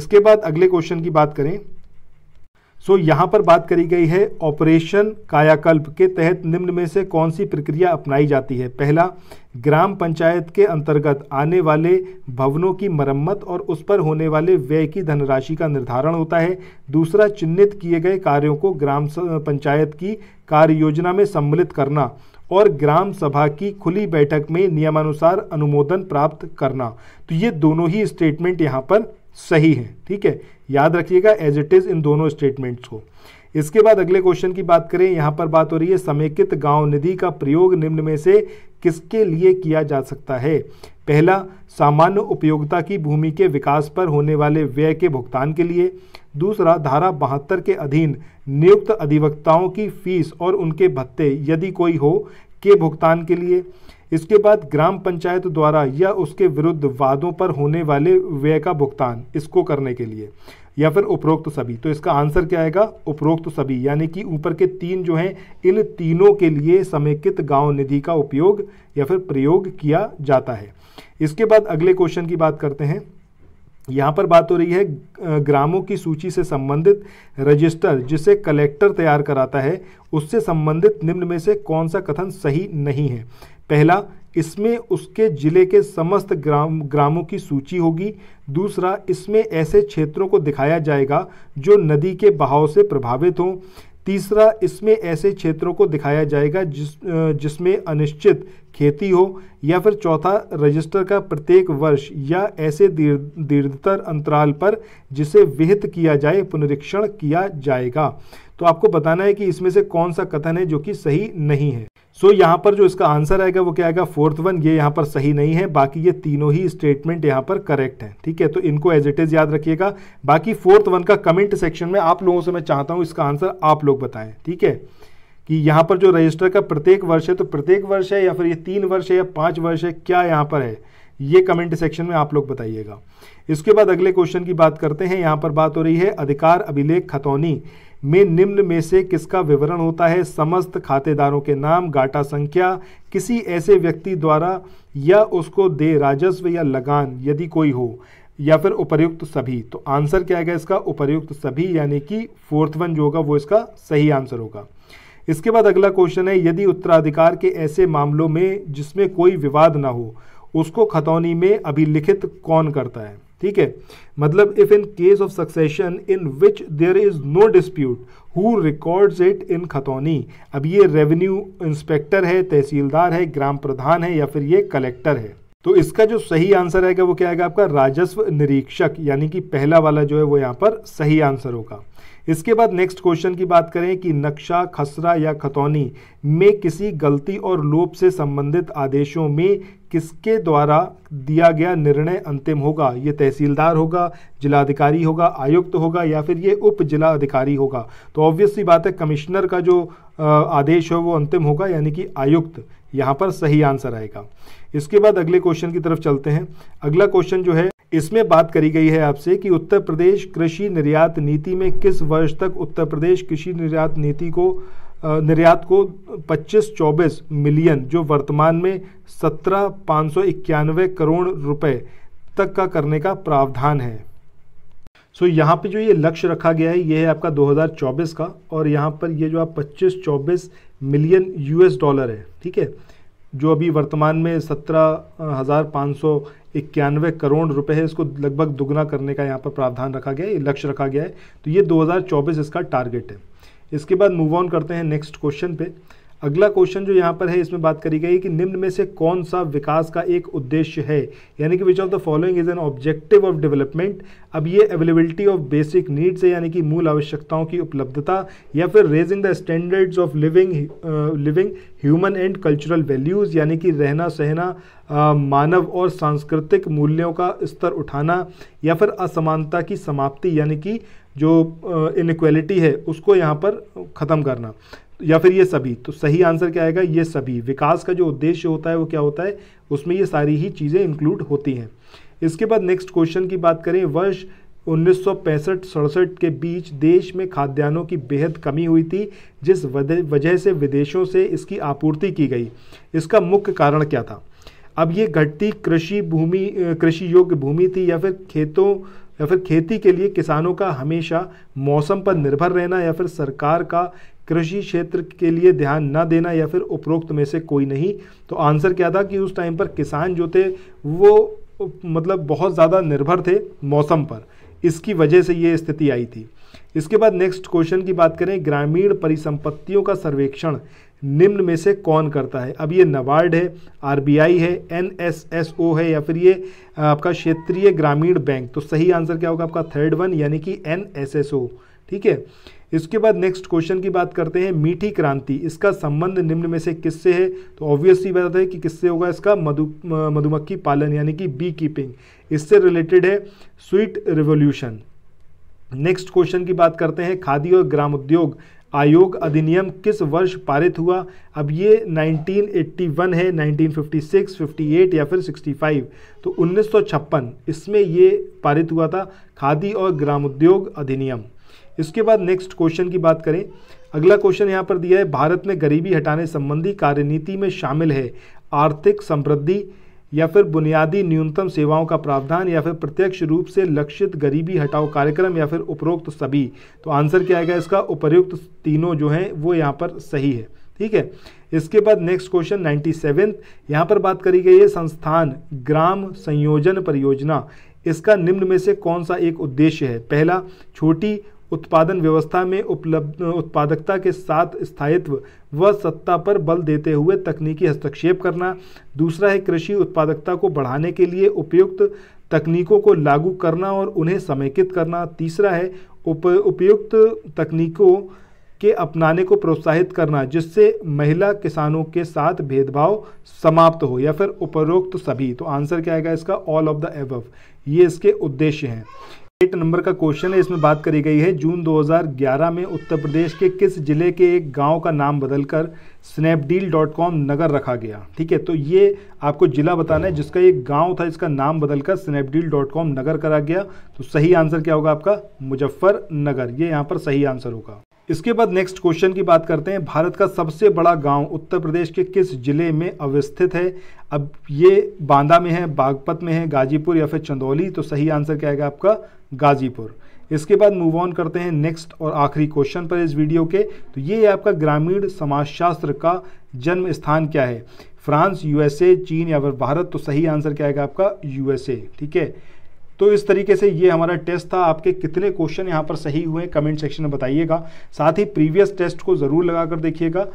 इसके बाद अगले क्वेश्चन की बात करें सो so, यहाँ पर बात करी गई है ऑपरेशन कायाकल्प के तहत निम्न में से कौन सी प्रक्रिया अपनाई जाती है पहला ग्राम पंचायत के अंतर्गत आने वाले भवनों की मरम्मत और उस पर होने वाले व्यय की धनराशि का निर्धारण होता है दूसरा चिन्हित किए गए कार्यों को ग्राम पंचायत की कार्य योजना में सम्मिलित करना और ग्राम सभा की खुली बैठक में नियमानुसार अनुमोदन प्राप्त करना तो ये दोनों ही स्टेटमेंट यहाँ पर सही है ठीक है याद रखिएगा एज इट इज़ इन दोनों स्टेटमेंट्स को इसके बाद अगले क्वेश्चन की बात करें यहाँ पर बात हो रही है समेकित गांव निधि का प्रयोग निम्न में से किसके लिए किया जा सकता है पहला सामान्य उपयोगिता की भूमि के विकास पर होने वाले व्यय के भुगतान के लिए दूसरा धारा बहत्तर के अधीन नियुक्त अधिवक्ताओं की फीस और उनके भत्ते यदि कोई हो के भुगतान के लिए इसके बाद ग्राम पंचायत द्वारा या उसके विरुद्ध वादों पर होने वाले व्यय का भुगतान इसको करने के लिए या फिर उपरोक्त सभी तो इसका आंसर क्या आएगा उपरोक्त सभी यानी कि ऊपर के तीन जो हैं इन तीनों के लिए समेकित गांव निधि का उपयोग या फिर प्रयोग किया जाता है इसके बाद अगले क्वेश्चन की बात करते हैं यहाँ पर बात हो रही है ग्रामों की सूची से संबंधित रजिस्टर जिसे कलेक्टर तैयार कराता है उससे संबंधित निम्न में से कौन सा कथन सही नहीं है पहला इसमें उसके ज़िले के समस्त ग्राम ग्रामों की सूची होगी दूसरा इसमें ऐसे क्षेत्रों को दिखाया जाएगा जो नदी के बहाव से प्रभावित हों तीसरा इसमें ऐसे क्षेत्रों को दिखाया जाएगा जिस जिसमें अनिश्चित खेती हो या फिर चौथा रजिस्टर का प्रत्येक वर्ष या ऐसे दीर्घतर अंतराल पर जिसे विहित किया जाए पुनरीक्षण किया जाएगा तो आपको बताना है कि इसमें से कौन सा कथन है जो कि सही नहीं है सो so, यहाँ पर जो इसका आंसर आएगा वो क्या आएगा फोर्थ वन ये यहाँ पर सही नहीं है बाकी ये तीनों ही स्टेटमेंट यहाँ पर करेक्ट हैं ठीक है तो इनको एज इट इज़ याद रखिएगा बाकी फोर्थ वन का कमेंट सेक्शन में आप लोगों से मैं चाहता हूँ इसका आंसर आप लोग बताएं ठीक है कि यहाँ पर जो रजिस्टर का प्रत्येक वर्ष है तो प्रत्येक वर्ष है या फिर ये तीन वर्ष है या पाँच वर्ष है क्या यहाँ पर है ये कमेंट सेक्शन में आप लोग बताइएगा इसके बाद अगले क्वेश्चन की बात करते हैं यहाँ पर बात हो रही है अधिकार अभिलेख खतौनी में निम्न में से किसका विवरण होता है समस्त खातेदारों के नाम गाटा संख्या किसी ऐसे व्यक्ति द्वारा या उसको दे राजस्व या लगान यदि कोई हो या फिर उपर्युक्त सभी तो आंसर क्या आएगा इसका उपर्युक्त सभी यानी कि फोर्थ वन जो होगा वो इसका सही आंसर होगा इसके बाद अगला क्वेश्चन है यदि उत्तराधिकार के ऐसे मामलों में जिसमें कोई विवाद ना हो उसको खतौनी में अभिलिखित कौन करता है ठीक है मतलब if in case of succession in which there is no dispute who records it in खतौनी अब ये रेवेन्यू इंस्पेक्टर है तहसीलदार है ग्राम प्रधान है या फिर ये कलेक्टर है तो इसका जो सही आंसर आएगा वो क्या आएगा आपका राजस्व निरीक्षक यानी कि पहला वाला जो है वो यहाँ पर सही आंसर होगा इसके बाद नेक्स्ट क्वेश्चन की बात करें कि नक्शा खसरा या खतौनी में किसी गलती और लोप से संबंधित आदेशों में किसके द्वारा दिया गया निर्णय अंतिम होगा ये तहसीलदार होगा जिलाधिकारी होगा आयुक्त तो होगा या फिर ये उप जिला अधिकारी होगा तो ऑब्वियसली बात है कमिश्नर का जो आदेश है वो अंतिम होगा यानी कि आयुक्त यहाँ पर सही आंसर आएगा इसके बाद अगले क्वेश्चन की तरफ चलते हैं अगला क्वेश्चन जो है इसमें बात करी गई है आपसे कि उत्तर प्रदेश कृषि निर्यात नीति में किस वर्ष तक उत्तर प्रदेश कृषि निर्यात नीति को निर्यात को 25-24 मिलियन जो वर्तमान में सत्रह पाँच सौ इक्यानवे करोड़ रुपए तक का करने का प्रावधान है सो so, यहाँ पे जो ये लक्ष्य रखा गया है ये है आपका 2024 का और यहाँ पर ये जो आप 25-24 मिलियन यूएस डॉलर है ठीक है जो अभी वर्तमान में सत्रह हज़ार पाँच सौ इक्यानवे करोड़ रुपए है इसको लगभग दुगना करने का यहाँ पर प्रावधान रखा गया है ये लक्ष्य रखा गया है तो ये 2024 इसका टारगेट है इसके बाद मूव ऑन करते हैं नेक्स्ट क्वेश्चन पे अगला क्वेश्चन जो यहाँ पर है इसमें बात करी गई कि निम्न में से कौन सा विकास का एक उद्देश्य है यानी कि which of the following is an objective of development अब ये अवेलेबिलिटी ऑफ बेसिक नीड्स है यानी कि मूल आवश्यकताओं की उपलब्धता या फिर raising the standards of living living human and cultural values यानी कि रहना सहना uh, मानव और सांस्कृतिक मूल्यों का स्तर उठाना या फिर असमानता की समाप्ति यानी कि जो uh, है उसको यहाँ पर ख़त्म करना या फिर ये सभी तो सही आंसर क्या आएगा ये सभी विकास का जो उद्देश्य होता है वो क्या होता है उसमें ये सारी ही चीज़ें इंक्लूड होती हैं इसके बाद नेक्स्ट क्वेश्चन की बात करें वर्ष उन्नीस सड़सठ के बीच देश में खाद्यान्नों की बेहद कमी हुई थी जिस वजह से विदेशों से इसकी आपूर्ति की गई इसका मुख्य कारण क्या था अब ये घटती कृषि भूमि कृषि योग्य भूमि थी या फिर खेतों या फिर खेती के लिए किसानों का हमेशा मौसम पर निर्भर रहना या फिर सरकार का कृषि क्षेत्र के लिए ध्यान न देना या फिर उपरोक्त में से कोई नहीं तो आंसर क्या था कि उस टाइम पर किसान जो थे वो मतलब बहुत ज़्यादा निर्भर थे मौसम पर इसकी वजह से ये स्थिति आई थी इसके बाद नेक्स्ट क्वेश्चन की बात करें ग्रामीण परिसंपत्तियों का सर्वेक्षण निम्न में से कौन करता है अब ये नवार्ड है आरबीआई है एनएसएसओ है या फिर ये आपका क्षेत्रीय ग्रामीण बैंक तो सही आंसर क्या होगा आपका थर्ड वन यानी कि एनएसएसओ ठीक है इसके बाद नेक्स्ट क्वेश्चन की बात करते हैं मीठी क्रांति इसका संबंध निम्न में से किससे है तो ऑब्वियसली बात है कि किससे होगा इसका मधु मधुमक्खी पालन यानी कि बी कीपिंग इससे रिलेटेड है स्वीट रिवोल्यूशन नेक्स्ट क्वेश्चन की बात करते हैं खादी और ग्राम उद्योग आयोग अधिनियम किस वर्ष पारित हुआ अब ये 1981 है 1956, 58 या फिर 65 तो 1956 इसमें ये पारित हुआ था खादी और ग्राम उद्योग अधिनियम इसके बाद नेक्स्ट क्वेश्चन की बात करें अगला क्वेश्चन यहाँ पर दिया है भारत में गरीबी हटाने संबंधी कार्यनीति में शामिल है आर्थिक समृद्धि या फिर बुनियादी न्यूनतम सेवाओं का प्रावधान या फिर प्रत्यक्ष रूप से लक्षित गरीबी हटाओ कार्यक्रम या फिर उपरोक्त सभी तो आंसर क्या आएगा इसका उपयुक्त तीनों जो हैं वो यहाँ पर सही है ठीक है इसके बाद नेक्स्ट क्वेश्चन नाइन्टी सेवन यहाँ पर बात करी गई है संस्थान ग्राम संयोजन परियोजना इसका निम्न में से कौन सा एक उद्देश्य है पहला छोटी उत्पादन व्यवस्था में उपलब्ध उत्पादकता के साथ स्थायित्व व सत्ता पर बल देते हुए तकनीकी हस्तक्षेप करना दूसरा है कृषि उत्पादकता को बढ़ाने के लिए उपयुक्त तकनीकों को लागू करना और उन्हें समेकित करना तीसरा है उप उपयुक्त तकनीकों के अपनाने को प्रोत्साहित करना जिससे महिला किसानों के साथ भेदभाव समाप्त हो या फिर उपरोक्त सभी तो आंसर क्या आएगा इसका ऑल ऑफ द एव ये इसके उद्देश्य हैं एट नंबर का क्वेश्चन है इसमें बात करी गई है जून 2011 में उत्तर प्रदेश के किस जिले के एक गांव का नाम बदलकर स्नैपडील डॉट कॉम नगर रखा गया ठीक है तो ये आपको जिला बताना है जिसका एक गांव था इसका नाम बदलकर स्नैपडील डॉट कॉम नगर करा गया तो सही आंसर क्या होगा आपका मुजफ्फरनगर ये यहाँ पर सही आंसर होगा इसके बाद नेक्स्ट क्वेश्चन की बात करते हैं भारत का सबसे बड़ा गांव उत्तर प्रदेश के किस जिले में अवस्थित है अब ये बांदा में है बागपत में है गाजीपुर या फिर चंदौली तो सही आंसर क्या आएगा आपका गाजीपुर इसके बाद मूव ऑन करते हैं नेक्स्ट और आखिरी क्वेश्चन पर इस वीडियो के तो ये है आपका ग्रामीण समाजशास्त्र का जन्म स्थान क्या है फ्रांस यूएसए चीन या फिर भारत तो सही आंसर क्या है आपका यूएसए ठीक है तो इस तरीके से ये हमारा टेस्ट था आपके कितने क्वेश्चन यहाँ पर सही हुए कमेंट सेक्शन में बताइएगा साथ ही प्रीवियस टेस्ट को ज़रूर लगा कर देखिएगा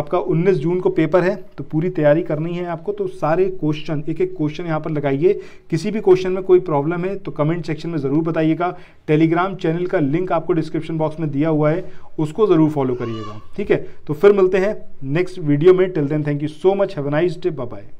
आपका 19 जून को पेपर है तो पूरी तैयारी करनी है आपको तो सारे क्वेश्चन एक एक क्वेश्चन यहाँ पर लगाइए किसी भी क्वेश्चन में कोई प्रॉब्लम है तो कमेंट सेक्शन में ज़रूर बताइएगा टेलीग्राम चैनल का लिंक आपको डिस्क्रिप्शन बॉक्स में दिया हुआ है उसको ज़रूर फॉलो करिएगा ठीक है तो फिर मिलते हैं नेक्स्ट वीडियो में till then thank you so much have nice day bye